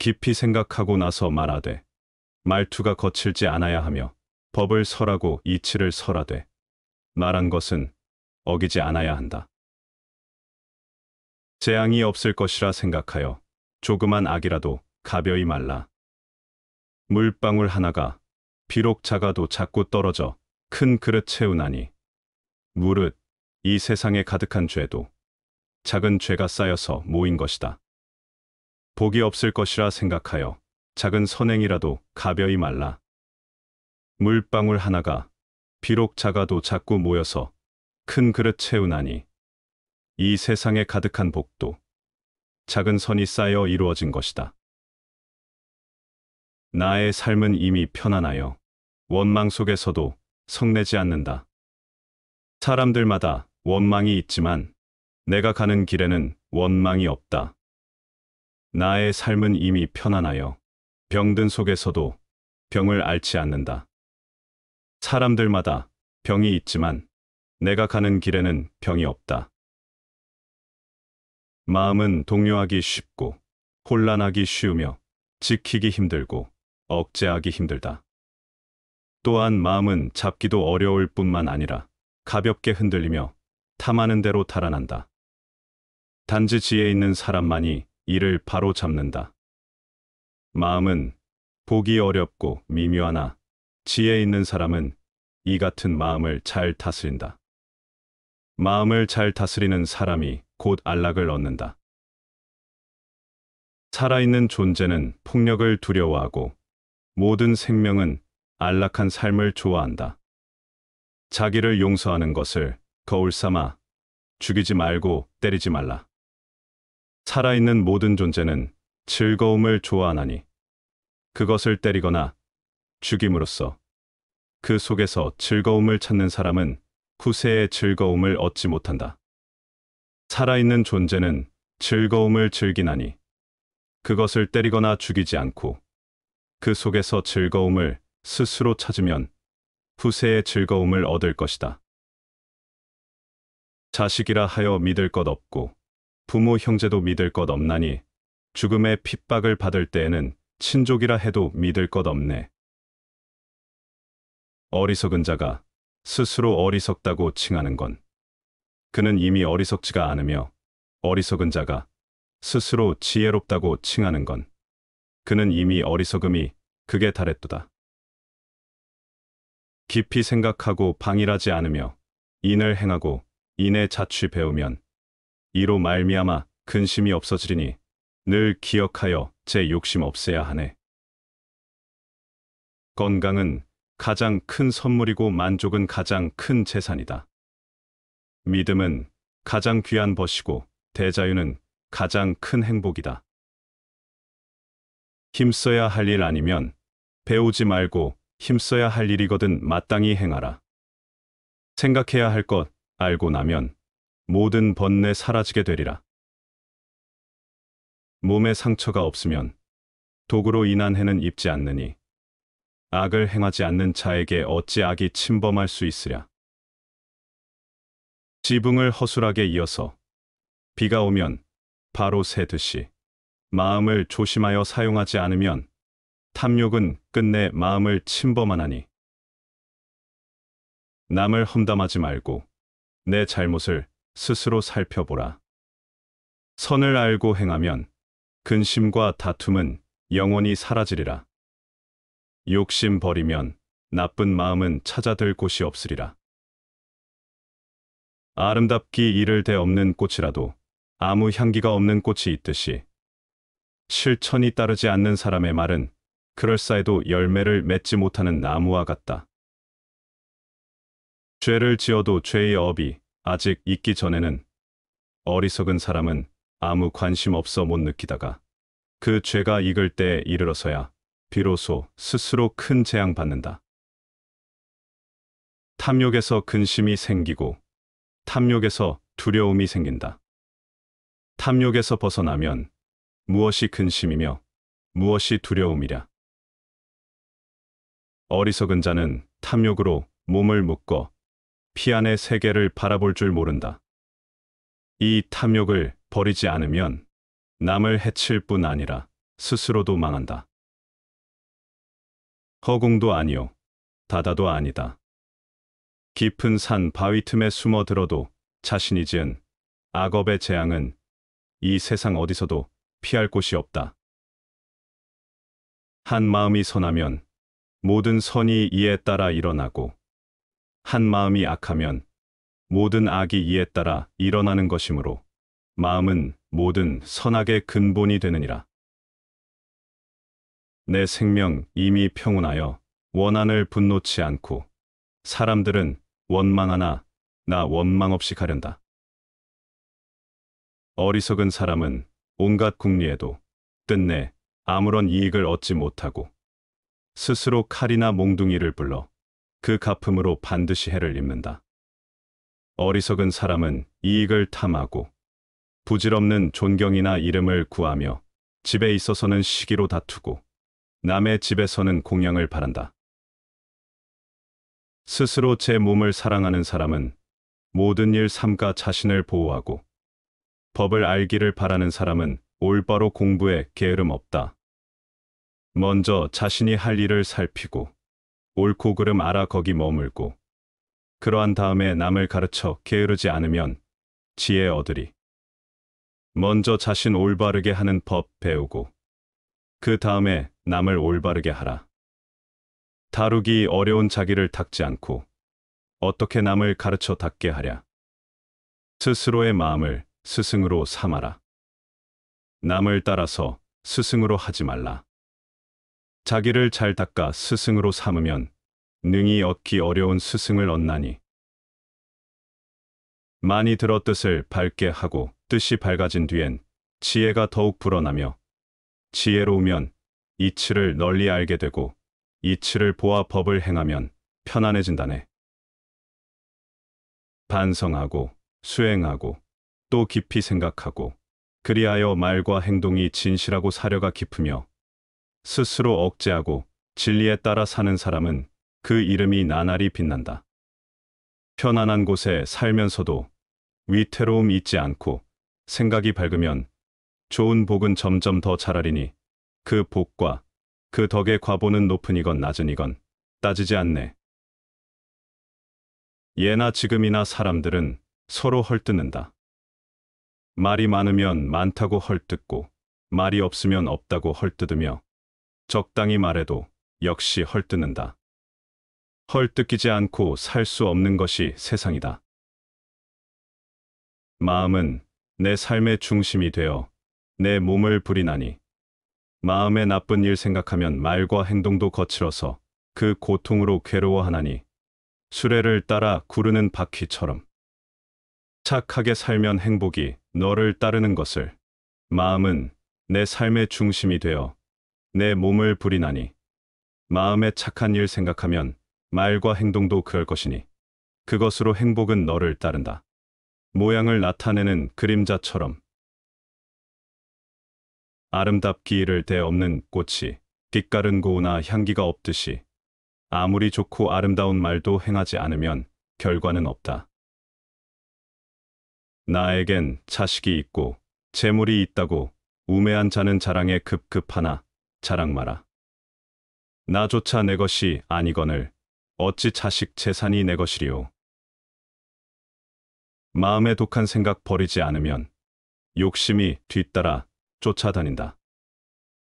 깊이 생각하고 나서 말하되 말투가 거칠지 않아야 하며 법을 설하고 이치를 설하되 말한 것은 어기지 않아야 한다. 재앙이 없을 것이라 생각하여 조그만 악이라도 가벼이 말라. 물방울 하나가 비록 작아도 자꾸 떨어져 큰 그릇 채우나니 무릇 이 세상에 가득한 죄도 작은 죄가 쌓여서 모인 것이다. 복이 없을 것이라 생각하여 작은 선행이라도 가벼이 말라. 물방울 하나가 비록 작아도 자꾸 모여서 큰 그릇 채우나니 이 세상에 가득한 복도 작은 선이 쌓여 이루어진 것이다. 나의 삶은 이미 편안하여 원망 속에서도 성내지 않는다. 사람들마다 원망이 있지만 내가 가는 길에는 원망이 없다. 나의 삶은 이미 편안하여 병든 속에서도 병을 앓지 않는다. 사람들마다 병이 있지만 내가 가는 길에는 병이 없다. 마음은 동요하기 쉽고 혼란하기 쉬우며 지키기 힘들고 억제하기 힘들다. 또한 마음은 잡기도 어려울 뿐만 아니라 가볍게 흔들리며 탐하는 대로 달아난다. 단지 지혜 있는 사람만이 이를 바로 잡는다. 마음은 보기 어렵고 미묘하나 지혜 있는 사람은 이 같은 마음을 잘 다스린다. 마음을 잘 다스리는 사람이 곧 안락을 얻는다. 살아있는 존재는 폭력을 두려워하고 모든 생명은 안락한 삶을 좋아한다. 자기를 용서하는 것을 거울 삼아 죽이지 말고 때리지 말라. 살아있는 모든 존재는 즐거움을 좋아하나니 그것을 때리거나 죽임으로써 그 속에서 즐거움을 찾는 사람은 구세의 즐거움을 얻지 못한다. 살아있는 존재는 즐거움을 즐기나니 그것을 때리거나 죽이지 않고 그 속에서 즐거움을 스스로 찾으면 후세의 즐거움을 얻을 것이다. 자식이라 하여 믿을 것 없고 부모 형제도 믿을 것 없나니 죽음의 핍박을 받을 때에는 친족이라 해도 믿을 것 없네. 어리석은 자가 스스로 어리석다고 칭하는 건 그는 이미 어리석지가 않으며 어리석은 자가 스스로 지혜롭다고 칭하는 건 그는 이미 어리석음이 극에 달했도다. 깊이 생각하고 방일하지 않으며 인을 행하고 인의 자취 배우면 이로 말미암아 근심이 없어지리니 늘 기억하여 제 욕심 없애야 하네. 건강은 가장 큰 선물이고 만족은 가장 큰 재산이다. 믿음은 가장 귀한 벗이고 대자유는 가장 큰 행복이다. 힘써야 할 일 아니면 배우지 말고 힘써야 할 일이거든 마땅히 행하라. 생각해야 할 것 알고 나면 모든 번뇌 사라지게 되리라. 몸에 상처가 없으면 도구로 인한 해는 입지 않느니 악을 행하지 않는 자에게 어찌 악이 침범할 수 있으랴. 지붕을 허술하게 이어서 비가 오면 바로 새듯이 마음을 조심하여 사용하지 않으면 탐욕은 끝내 마음을 침범하나니 남을 험담하지 말고 내 잘못을 스스로 살펴보라. 선을 알고 행하면 근심과 다툼은 영원히 사라지리라. 욕심 버리면 나쁜 마음은 찾아들 곳이 없으리라. 아름답기 이를 데 없는 꽃이라도 아무 향기가 없는 꽃이 있듯이 실천이 따르지 않는 사람의 말은 그럴싸해도 열매를 맺지 못하는 나무와 같다. 죄를 지어도 죄의 업이 아직 있기 전에는 어리석은 사람은 아무 관심 없어 못 느끼다가 그 죄가 익을 때에 이르러서야 비로소 스스로 큰 재앙받는다. 탐욕에서 근심이 생기고 탐욕에서 두려움이 생긴다. 탐욕에서 벗어나면 무엇이 근심이며 무엇이 두려움이랴. 어리석은 자는 탐욕으로 몸을 묶어 피안의 세계를 바라볼 줄 모른다. 이 탐욕을 버리지 않으면 남을 해칠 뿐 아니라 스스로도 망한다. 허공도 아니요, 다다도 아니다. 깊은 산 바위 틈에 숨어 들어도 자신이 지은 악업의 재앙은 이 세상 어디서도 피할 곳이 없다. 한 마음이 선하면 모든 선이 이에 따라 일어나고 한 마음이 악하면 모든 악이 이에 따라 일어나는 것이므로 마음은 모든 선악의 근본이 되느니라. 내 생명 이미 평온하여 원한을 분노치 않고 사람들은 원망하나 나 원망 없이 가련다. 어리석은 사람은 온갖 궁리에도 끝내 아무런 이익을 얻지 못하고 스스로 칼이나 몽둥이를 불러 그 갚음으로 반드시 해를 입는다. 어리석은 사람은 이익을 탐하고 부질없는 존경이나 이름을 구하며 집에 있어서는 시기로 다투고 남의 집에서는 공양을 바란다. 스스로 제 몸을 사랑하는 사람은 모든 일 삼가 자신을 보호하고 법을 알기를 바라는 사람은 올바로 공부에 게으름 없다. 먼저 자신이 할 일을 살피고 옳고 그름 알아 거기 머물고 그러한 다음에 남을 가르쳐 게으르지 않으면 지혜 얻으리. 먼저 자신 올바르게 하는 법 배우고 그 다음에 남을 올바르게 하라. 다루기 어려운 자기를 닦지 않고 어떻게 남을 가르쳐 닦게 하랴. 스스로의 마음을 스승으로 삼아라. 남을 따라서 스승으로 하지 말라. 자기를 잘 닦아 스승으로 삼으면 능히 얻기 어려운 스승을 얻나니 많이 들어 뜻을 밝게 하고 뜻이 밝아진 뒤엔 지혜가 더욱 불어나며 지혜로우면 이치를 널리 알게 되고 이치를 보아 법을 행하면 편안해진다네. 반성하고 수행하고 또 깊이 생각하고 그리하여 말과 행동이 진실하고 사려가 깊으며 스스로 억제하고 진리에 따라 사는 사람은 그 이름이 나날이 빛난다. 편안한 곳에 살면서도 위태로움 잊지 않고 생각이 밝으면 좋은 복은 점점 더 자라리니 그 복과 그 덕의 과보는 높은이건 낮은이건 따지지 않네. 예나 지금이나 사람들은 서로 헐뜯는다. 말이 많으면 많다고 헐뜯고 말이 없으면 없다고 헐뜯으며 적당히 말해도 역시 헐뜯는다. 헐뜯기지 않고 살 수 없는 것이 세상이다. 마음은 내 삶의 중심이 되어 내 몸을 부리나니 마음의 나쁜 일 생각하면 말과 행동도 거칠어서 그 고통으로 괴로워하나니 수레를 따라 구르는 바퀴처럼 착하게 살면 행복이 너를 따르는 것을 마음은 내 삶의 중심이 되어 내 몸을 부리나니 마음에 착한 일 생각하면 말과 행동도 그럴 것이니 그것으로 행복은 너를 따른다. 모양을 나타내는 그림자처럼 아름답기 이를 데 없는 꽃이 빛깔은 고우나 향기가 없듯이 아무리 좋고 아름다운 말도 행하지 않으면 결과는 없다. 나에겐 자식이 있고 재물이 있다고 우매한 자는 자랑에 급급하나 자랑 마라. 나조차 내 것이 아니거늘 어찌 자식 재산이 내 것이리요. 마음의 독한 생각 버리지 않으면 욕심이 뒤따라 쫓아다닌다.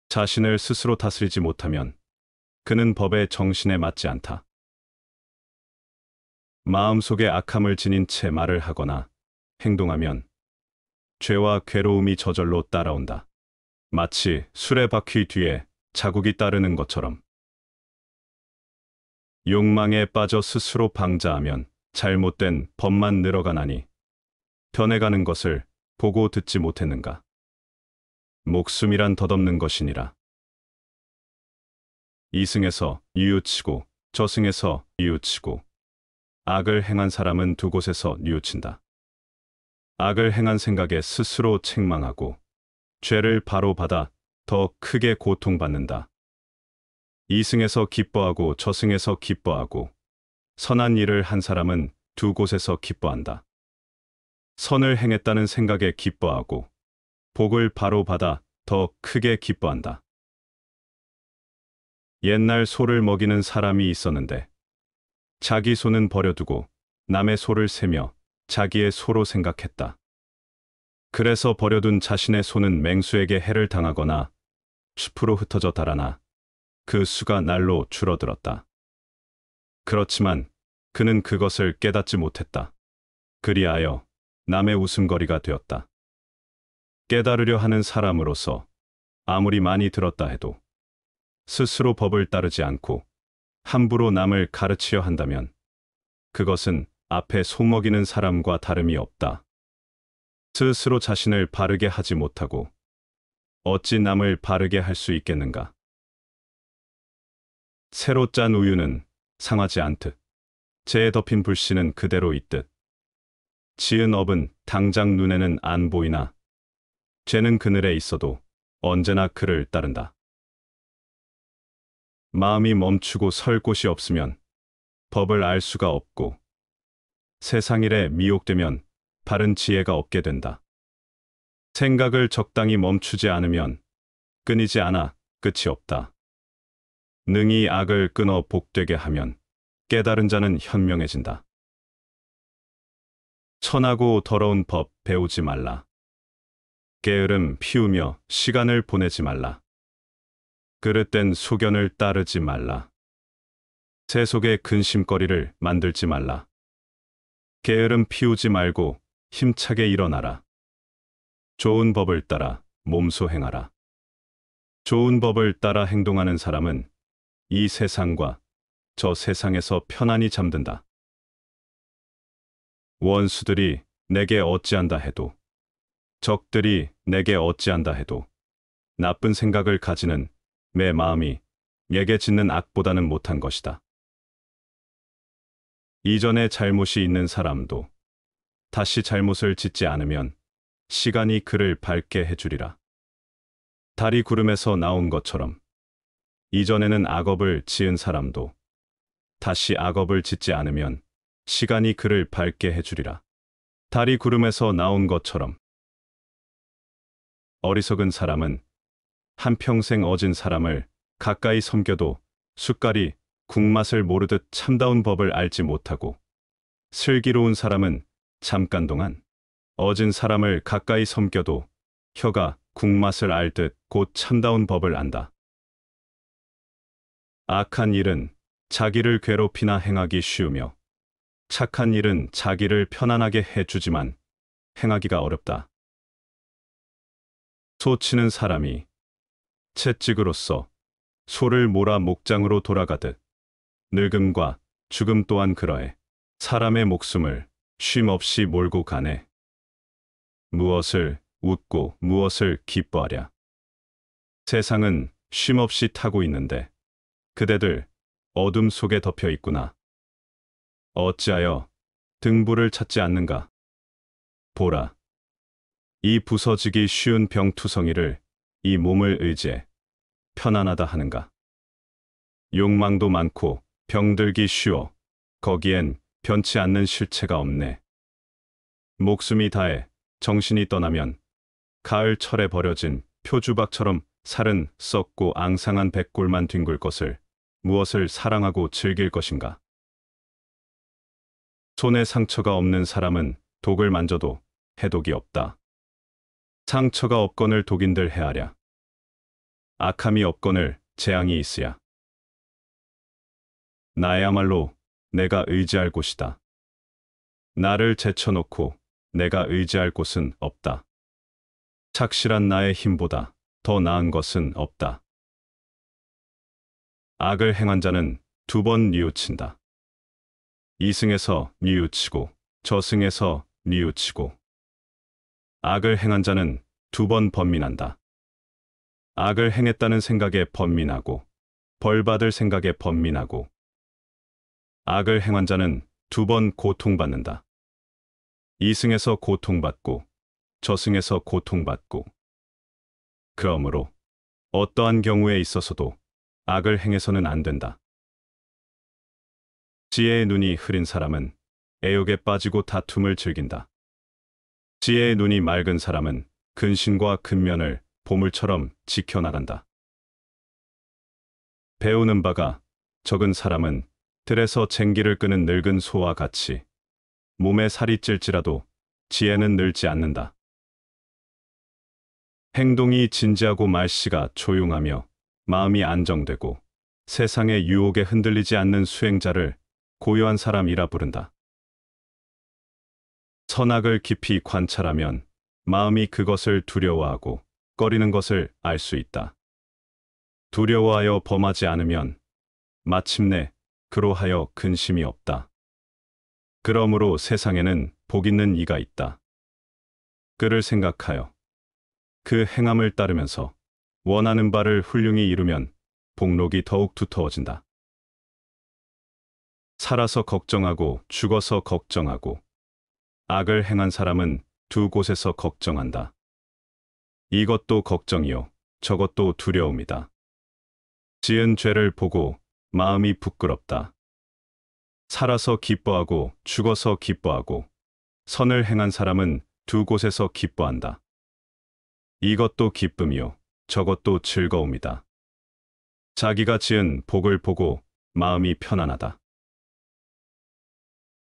자신을 스스로 다스리지 못하면 그는 법의 정신에 맞지 않다. 마음속에 악함을 지닌 채 말을 하거나 행동하면 죄와 괴로움이 저절로 따라온다. 마치 술에 바퀴 뒤에 자국이 따르는 것처럼. 욕망에 빠져 스스로 방자하면 잘못된 법만 늘어가나니 변해가는 것을 보고 듣지 못했는가. 목숨이란 덧없는 것이니라. 이승에서 이웃치고 저승에서 이웃치고 악을 행한 사람은 두 곳에서 뉘우친다. 악을 행한 생각에 스스로 책망하고 죄를 바로 받아 더 크게 고통받는다. 이승에서 기뻐하고 저승에서 기뻐하고 선한 일을 한 사람은 두 곳에서 기뻐한다. 선을 행했다는 생각에 기뻐하고 복을 바로 받아 더 크게 기뻐한다. 옛날 소를 먹이는 사람이 있었는데 자기 소는 버려두고 남의 소를 세며 자기의 소로 생각했다. 그래서 버려둔 자신의 손은 맹수에게 해를 당하거나 숲으로 흩어져 달아나 그 수가 날로 줄어들었다. 그렇지만 그는 그것을 깨닫지 못했다. 그리하여 남의 웃음거리가 되었다. 깨달으려 하는 사람으로서 아무리 많이 들었다 해도 스스로 법을 따르지 않고 함부로 남을 가르치려 한다면 그것은 앞에 소먹이는 사람과 다름이 없다. 스스로 자신을 바르게 하지 못하고 어찌 남을 바르게 할 수 있겠는가. 새로 짠 우유는 상하지 않듯 재에 덮인 불씨는 그대로 있듯 지은 업은 당장 눈에는 안 보이나 죄는 그늘에 있어도 언제나 그를 따른다. 마음이 멈추고 설 곳이 없으면 법을 알 수가 없고 세상 일에 미혹되면 바른 지혜가 없게 된다. 생각을 적당히 멈추지 않으면 끊이지 않아 끝이 없다. 능히 악을 끊어 복되게 하면 깨달은 자는 현명해진다. 천하고 더러운 법 배우지 말라. 게으름 피우며 시간을 보내지 말라. 그릇된 소견을 따르지 말라. 새 속에 근심거리를 만들지 말라. 게으름 피우지 말고 힘차게 일어나라. 좋은 법을 따라 몸소 행하라. 좋은 법을 따라 행동하는 사람은 이 세상과 저 세상에서 편안히 잠든다. 원수들이 내게 어찌한다 해도 적들이 내게 어찌한다 해도 나쁜 생각을 가지는 내 마음이 내게 짓는 악보다는 못한 것이다. 이전에 잘못이 있는 사람도 다시 잘못을 짓지 않으면 시간이 그를 밝게 해주리라. 달이 구름에서 나온 것처럼 이전에는 악업을 지은 사람도 다시 악업을 짓지 않으면 시간이 그를 밝게 해주리라. 달이 구름에서 나온 것처럼 어리석은 사람은 한평생 어진 사람을 가까이 섬겨도 숟갈이 국맛을 모르듯 참다운 법을 알지 못하고 슬기로운 사람은 잠깐 동안 어진 사람을 가까이 섬겨도 혀가 국맛을 알듯곧 참다운 법을 안다. 악한 일은 자기를 괴롭히나 행하기 쉬우며 착한 일은 자기를 편안하게 해주지만 행하기가 어렵다. 소치는 사람이 채찍으로서 소를 몰아 목장으로 돌아가듯 늙음과 죽음 또한 그러해 사람의 목숨을 쉼없이 몰고 가네. 무엇을 웃고 무엇을 기뻐하랴. 세상은 쉼없이 타고 있는데 그대들 어둠 속에 덮여 있구나. 어찌하여 등불을 찾지 않는가. 보라. 이 부서지기 쉬운 병투성이를 이 몸을 의지해 편안하다 하는가. 욕망도 많고 병들기 쉬워 거기엔 변치 않는 실체가 없네. 목숨이 다해 정신이 떠나면 가을철에 버려진 표주박처럼 살은 썩고 앙상한 백골만 뒹굴 것을 무엇을 사랑하고 즐길 것인가. 손에 상처가 없는 사람은 독을 만져도 해독이 없다. 상처가 없건을 독인들 해하랴. 악함이 없건을 재앙이 있으야. 나야말로 내가 의지할 곳이다. 나를 제쳐놓고 내가 의지할 곳은 없다. 착실한 나의 힘보다 더 나은 것은 없다. 악을 행한 자는 두 번 뉘우친다. 이승에서 뉘우치고 저승에서 뉘우치고 악을 행한 자는 두 번 번민한다. 악을 행했다는 생각에 번민하고 벌받을 생각에 번민하고 악을 행한 자는 두 번 고통받는다. 이승에서 고통받고 저승에서 고통받고 그러므로 어떠한 경우에 있어서도 악을 행해서는 안 된다. 지혜의 눈이 흐린 사람은 애욕에 빠지고 다툼을 즐긴다. 지혜의 눈이 맑은 사람은 근신과 근면을 보물처럼 지켜나간다. 배우는 바가 적은 사람은 들에서 쟁기를 끄는 늙은 소와 같이 몸에 살이 찔지라도 지혜는 늘지 않는다. 행동이 진지하고 말씨가 조용하며 마음이 안정되고 세상의 유혹에 흔들리지 않는 수행자를 고요한 사람이라 부른다. 선악을 깊이 관찰하면 마음이 그것을 두려워하고 꺼리는 것을 알 수 있다. 두려워하여 범하지 않으면 마침내 그로하여 근심이 없다. 그러므로 세상에는 복 있는 이가 있다. 그를 생각하여 그 행함을 따르면서 원하는 바를 훌륭히 이루면 복록이 더욱 두터워진다. 살아서 걱정하고 죽어서 걱정하고 악을 행한 사람은 두 곳에서 걱정한다. 이것도 걱정이요 저것도 두려움이다. 지은 죄를 보고 마음이 부끄럽다. 살아서 기뻐하고 죽어서 기뻐하고 선을 행한 사람은 두 곳에서 기뻐한다. 이것도 기쁨이요 저것도 즐거움이다. 자기가 지은 복을 보고 마음이 편안하다.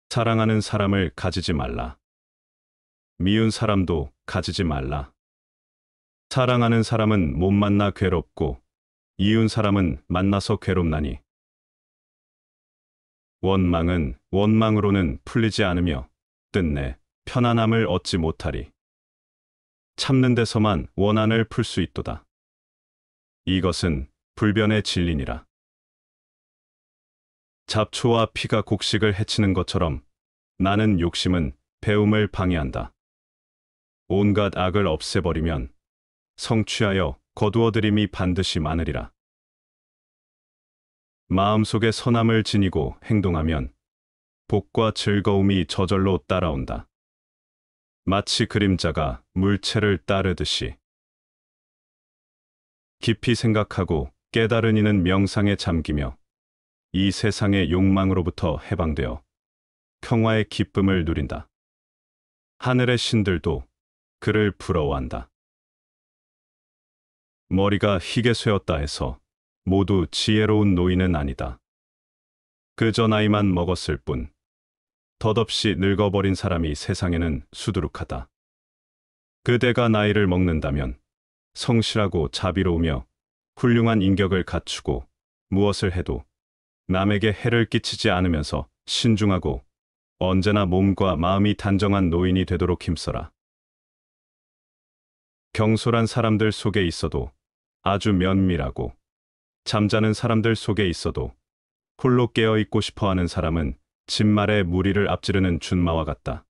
사랑하는 사람을 가지지 말라. 미운 사람도 가지지 말라. 사랑하는 사람은 못 만나 괴롭고 이운 사람은 만나서 괴롭나니 원망은 원망으로는 풀리지 않으며 뜻내 편안함을 얻지 못하리. 참는 데서만 원한을 풀 수 있도다. 이것은 불변의 진리니라. 잡초와 피가 곡식을 해치는 것처럼 나는 욕심은 배움을 방해한다. 온갖 악을 없애버리면 성취하여 거두어들임이 반드시 많으리라. 마음속에 선함을 지니고 행동하면 복과 즐거움이 저절로 따라온다. 마치 그림자가 물체를 따르듯이 깊이 생각하고 깨달은 이는 명상에 잠기며 이 세상의 욕망으로부터 해방되어 평화의 기쁨을 누린다. 하늘의 신들도 그를 부러워한다. 머리가 희게 쇠었다 해서 모두 지혜로운 노인은 아니다. 그저 나이만 먹었을 뿐 덧없이 늙어버린 사람이 세상에는 수두룩하다. 그대가 나이를 먹는다면 성실하고 자비로우며 훌륭한 인격을 갖추고 무엇을 해도 남에게 해를 끼치지 않으면서 신중하고 언제나 몸과 마음이 단정한 노인이 되도록 힘써라. 경솔한 사람들 속에 있어도 아주 면밀하고 잠자는 사람들 속에 있어도 홀로 깨어 있고 싶어 하는 사람은 진말의 무리를 앞지르는 준마와 같다.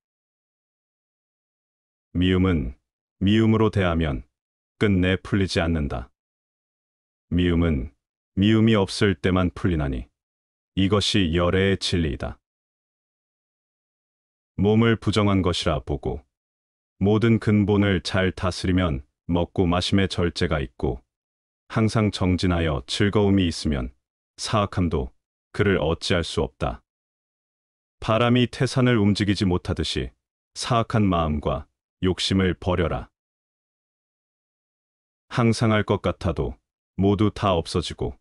미움은 미움으로 대하면 끝내 풀리지 않는다. 미움은 미움이 없을 때만 풀리나니 이것이 열애의 진리이다. 몸을 부정한 것이라 보고 모든 근본을 잘 다스리면 먹고 마심의 절제가 있고 항상 정진하여 즐거움이 있으면 사악함도 그를 어찌할 수 없다. 바람이 태산을 움직이지 못하듯이 사악한 마음과 욕심을 버려라. 항상 할 것 같아도 모두 다 없어지고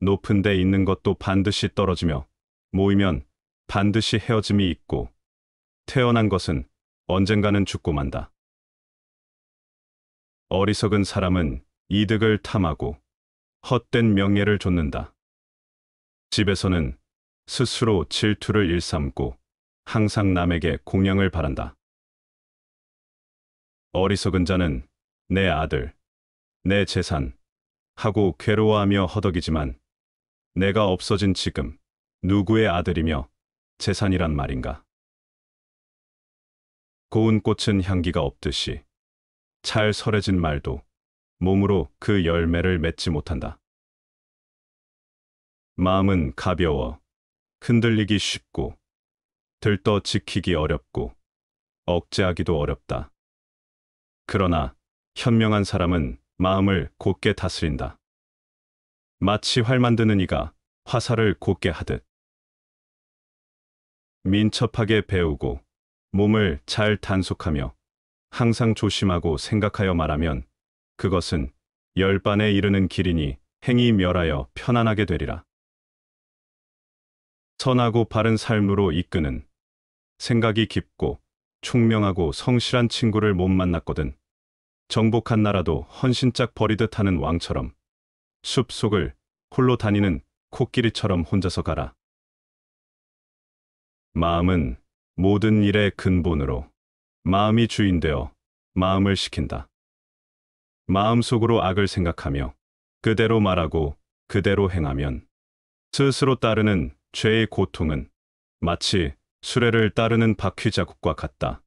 높은 데 있는 것도 반드시 떨어지며 모이면 반드시 헤어짐이 있고 태어난 것은 언젠가는 죽고 만다. 어리석은 사람은 이득을 탐하고 헛된 명예를 좇는다. 집에서는 스스로 질투를 일삼고 항상 남에게 공양을 바란다. 어리석은 자는 내 아들, 내 재산 하고 괴로워하며 허덕이지만 내가 없어진 지금 누구의 아들이며 재산이란 말인가. 고운 꽃은 향기가 없듯이 잘 설해진 말도 몸으로 그 열매를 맺지 못한다. 마음은 가벼워, 흔들리기 쉽고, 들떠 지키기 어렵고, 억제하기도 어렵다. 그러나 현명한 사람은 마음을 곧게 다스린다. 마치 활 만드는 이가 화살을 곧게 하듯. 민첩하게 배우고 몸을 잘 단속하며 항상 조심하고 생각하여 말하면 그것은 열반에 이르는 길이니 행이 멸하여 편안하게 되리라. 선하고 바른 삶으로 이끄는 생각이 깊고 총명하고 성실한 친구를 못 만났거든. 정복한 나라도 헌신짝 버리듯 하는 왕처럼 숲속을 홀로 다니는 코끼리처럼 혼자서 가라. 마음은 모든 일의 근본으로 마음이 주인되어 마음을 시킨다. 마음속으로 악을 생각하며 그대로 말하고 그대로 행하면 스스로 따르는 죄의 고통은 마치 수레를 따르는 바퀴 자국과 같다.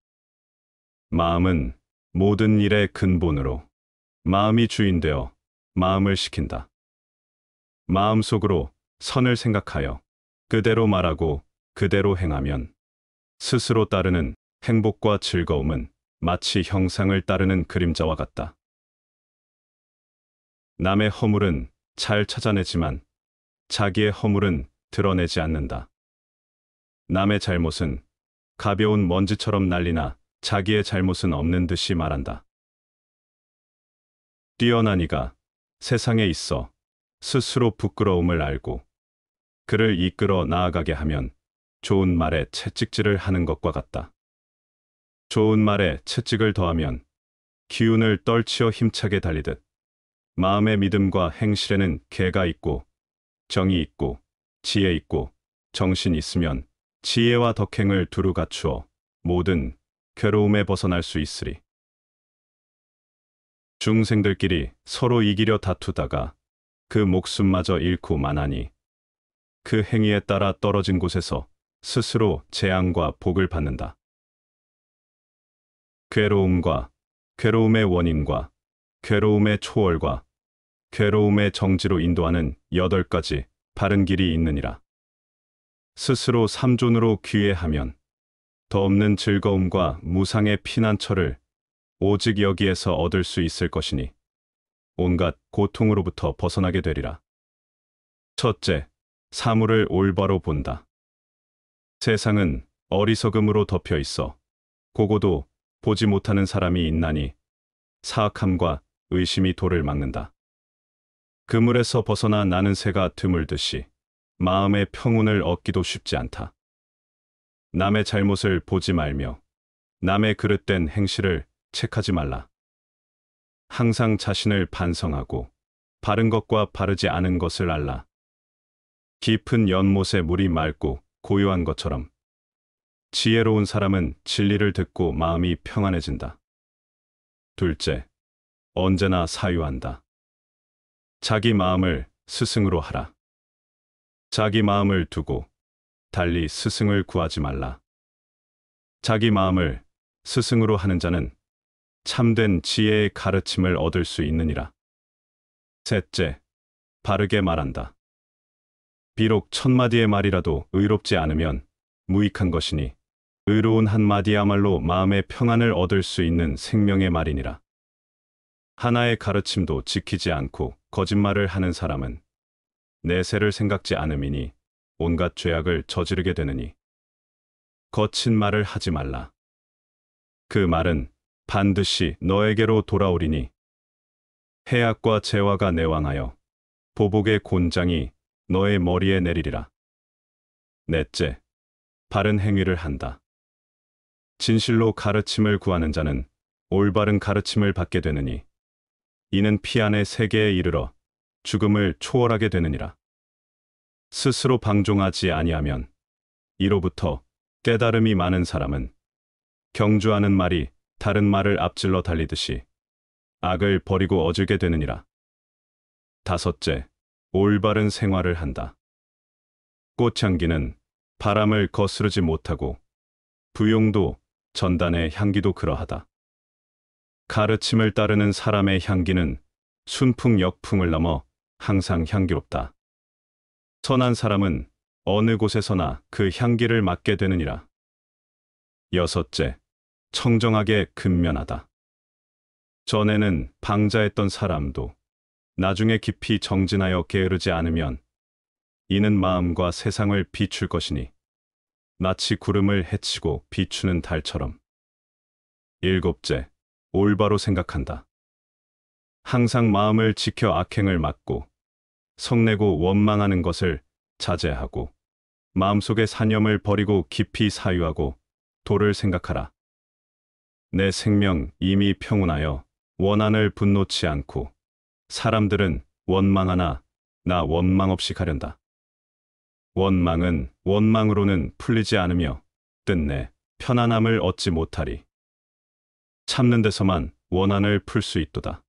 마음은 모든 일의 근본으로 마음이 주인되어 마음을 시킨다. 마음속으로 선을 생각하여 그대로 말하고 그대로 행하면 스스로 따르는 행복과 즐거움은 마치 형상을 따르는 그림자와 같다. 남의 허물은 잘 찾아내지만 자기의 허물은 드러내지 않는다. 남의 잘못은 가벼운 먼지처럼 날리나 자기의 잘못은 없는 듯이 말한다. 뛰어난 이가 세상에 있어 스스로 부끄러움을 알고 그를 이끌어 나아가게 하면 좋은 말에 채찍질을 하는 것과 같다. 좋은 말에 채찍을 더하면 기운을 떨치어 힘차게 달리듯 마음의 믿음과 행실에는 개가 있고 정이 있고 지혜 있고 정신 있으면 지혜와 덕행을 두루 갖추어 모든 괴로움에 벗어날 수 있으리. 중생들끼리 서로 이기려 다투다가 그 목숨마저 잃고 만하니 그 행위에 따라 떨어진 곳에서 스스로 재앙과 복을 받는다. 괴로움과 괴로움의 원인과 괴로움의 초월과 괴로움의 정지로 인도하는 여덟 가지 바른 길이 있느니라. 스스로 삼존으로 귀해하면 더 없는 즐거움과 무상의 피난처를 오직 여기에서 얻을 수 있을 것이니 온갖 고통으로부터 벗어나게 되리라. 첫째, 사물을 올바로 본다. 세상은 어리석음으로 덮여 있어 고고도 보지 못하는 사람이 있나니 사악함과 의심이 도를 막는다. 그물에서 벗어나 나는 새가 드물듯이 마음의 평온을 얻기도 쉽지 않다. 남의 잘못을 보지 말며 남의 그릇된 행실을 책하지 말라. 항상 자신을 반성하고 바른 것과 바르지 않은 것을 알라. 깊은 연못에 물이 맑고 고요한 것처럼 지혜로운 사람은 진리를 듣고 마음이 평안해진다. 둘째, 언제나 사유한다. 자기 마음을 스승으로 하라. 자기 마음을 두고 달리 스승을 구하지 말라. 자기 마음을 스승으로 하는 자는 참된 지혜의 가르침을 얻을 수 있느니라. 셋째, 바르게 말한다. 비록 천마디의 말이라도 의롭지 않으면 무익한 것이니 의로운 한마디야말로 마음의 평안을 얻을 수 있는 생명의 말이니라. 하나의 가르침도 지키지 않고 거짓말을 하는 사람은 내세를 생각지 않음이니 온갖 죄악을 저지르게 되느니 거친 말을 하지 말라. 그 말은 반드시 너에게로 돌아오리니 해악과 재화가 내왕하여 보복의 곤장이 너의 머리에 내리리라. 넷째, 바른 행위를 한다. 진실로 가르침을 구하는 자는 올바른 가르침을 받게 되느니 이는 피 안의 세계에 이르러 죽음을 초월하게 되느니라. 스스로 방종하지 아니하면 이로부터 깨달음이 많은 사람은 경주하는 말이 다른 말을 앞질러 달리듯이 악을 버리고 어질게 되느니라. 다섯째, 올바른 생활을 한다. 꽃향기는 바람을 거스르지 못하고 부용도 전단의 향기도 그러하다. 가르침을 따르는 사람의 향기는 순풍 역풍을 넘어 항상 향기롭다. 선한 사람은 어느 곳에서나 그 향기를 맡게 되느니라. 여섯째, 청정하게 근면하다. 전에는 방자했던 사람도 나중에 깊이 정진하여 게으르지 않으면 이는 마음과 세상을 비출 것이니 마치 구름을 헤치고 비추는 달처럼. 일곱째, 올바로 생각한다. 항상 마음을 지켜 악행을 막고 성내고 원망하는 것을 자제하고 마음속의 사념을 버리고 깊이 사유하고 도를 생각하라. 내 생명 이미 평온하여 원한을 분노치 않고 사람들은 원망하나 나 원망 없이 가련다. 원망은 원망으로는 풀리지 않으며 뜻내 편안함을 얻지 못하리. 참는 데서만 원한을 풀 수 있도다.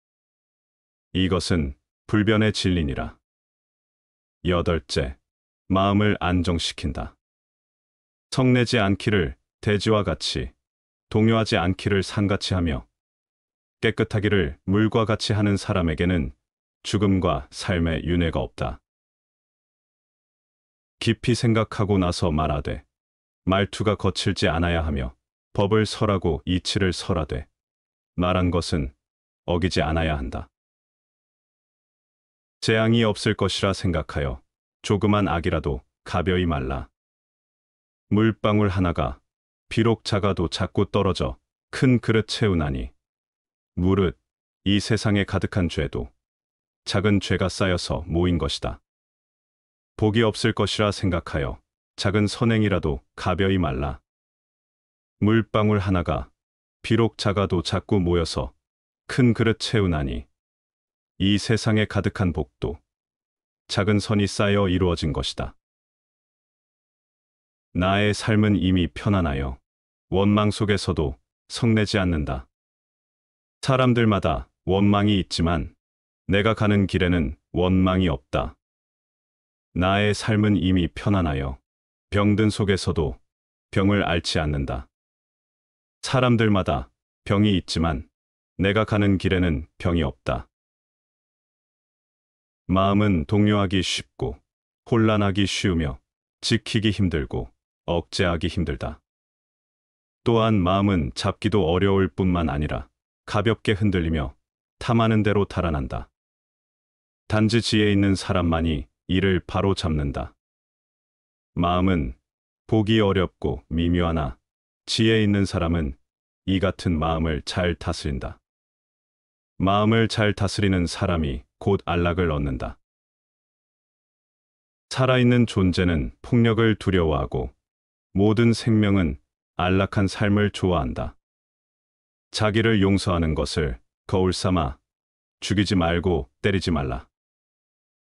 이것은 불변의 진리니라. 여덟째, 마음을 안정시킨다. 성내지 않기를 대지와 같이, 동요하지 않기를 산같이 하며, 깨끗하기를 물과 같이 하는 사람에게는 죽음과 삶의 윤회가 없다. 깊이 생각하고 나서 말하되, 말투가 거칠지 않아야 하며, 법을 설하고 이치를 설하되 말한 것은 어기지 않아야 한다. 재앙이 없을 것이라 생각하여 조그만 악이라도 가벼이 말라. 물방울 하나가 비록 작아도 자꾸 떨어져 큰 그릇 채우나니 무릇 이 세상에 가득한 죄도 작은 죄가 쌓여서 모인 것이다. 복이 없을 것이라 생각하여 작은 선행이라도 가벼이 말라. 물방울 하나가 비록 작아도 자꾸 모여서 큰 그릇 채우나니 이 세상에 가득한 복도 작은 선이 쌓여 이루어진 것이다. 나의 삶은 이미 편안하여 원망 속에서도 성내지 않는다. 사람들마다 원망이 있지만 내가 가는 길에는 원망이 없다. 나의 삶은 이미 편안하여 병든 속에서도 병을 앓지 않는다. 사람들마다 병이 있지만 내가 가는 길에는 병이 없다. 마음은 동요하기 쉽고 혼란하기 쉬우며 지키기 힘들고 억제하기 힘들다. 또한 마음은 잡기도 어려울 뿐만 아니라 가볍게 흔들리며 탐하는 대로 달아난다. 단지 지혜 있는 사람만이 이를 바로 잡는다. 마음은 보기 어렵고 미묘하나 지혜 있는 사람은 이 같은 마음을 잘 다스린다. 마음을 잘 다스리는 사람이 곧 안락을 얻는다. 살아있는 존재는 폭력을 두려워하고 모든 생명은 안락한 삶을 좋아한다. 자기를 용서하는 것을 거울 삼아 죽이지 말고 때리지 말라.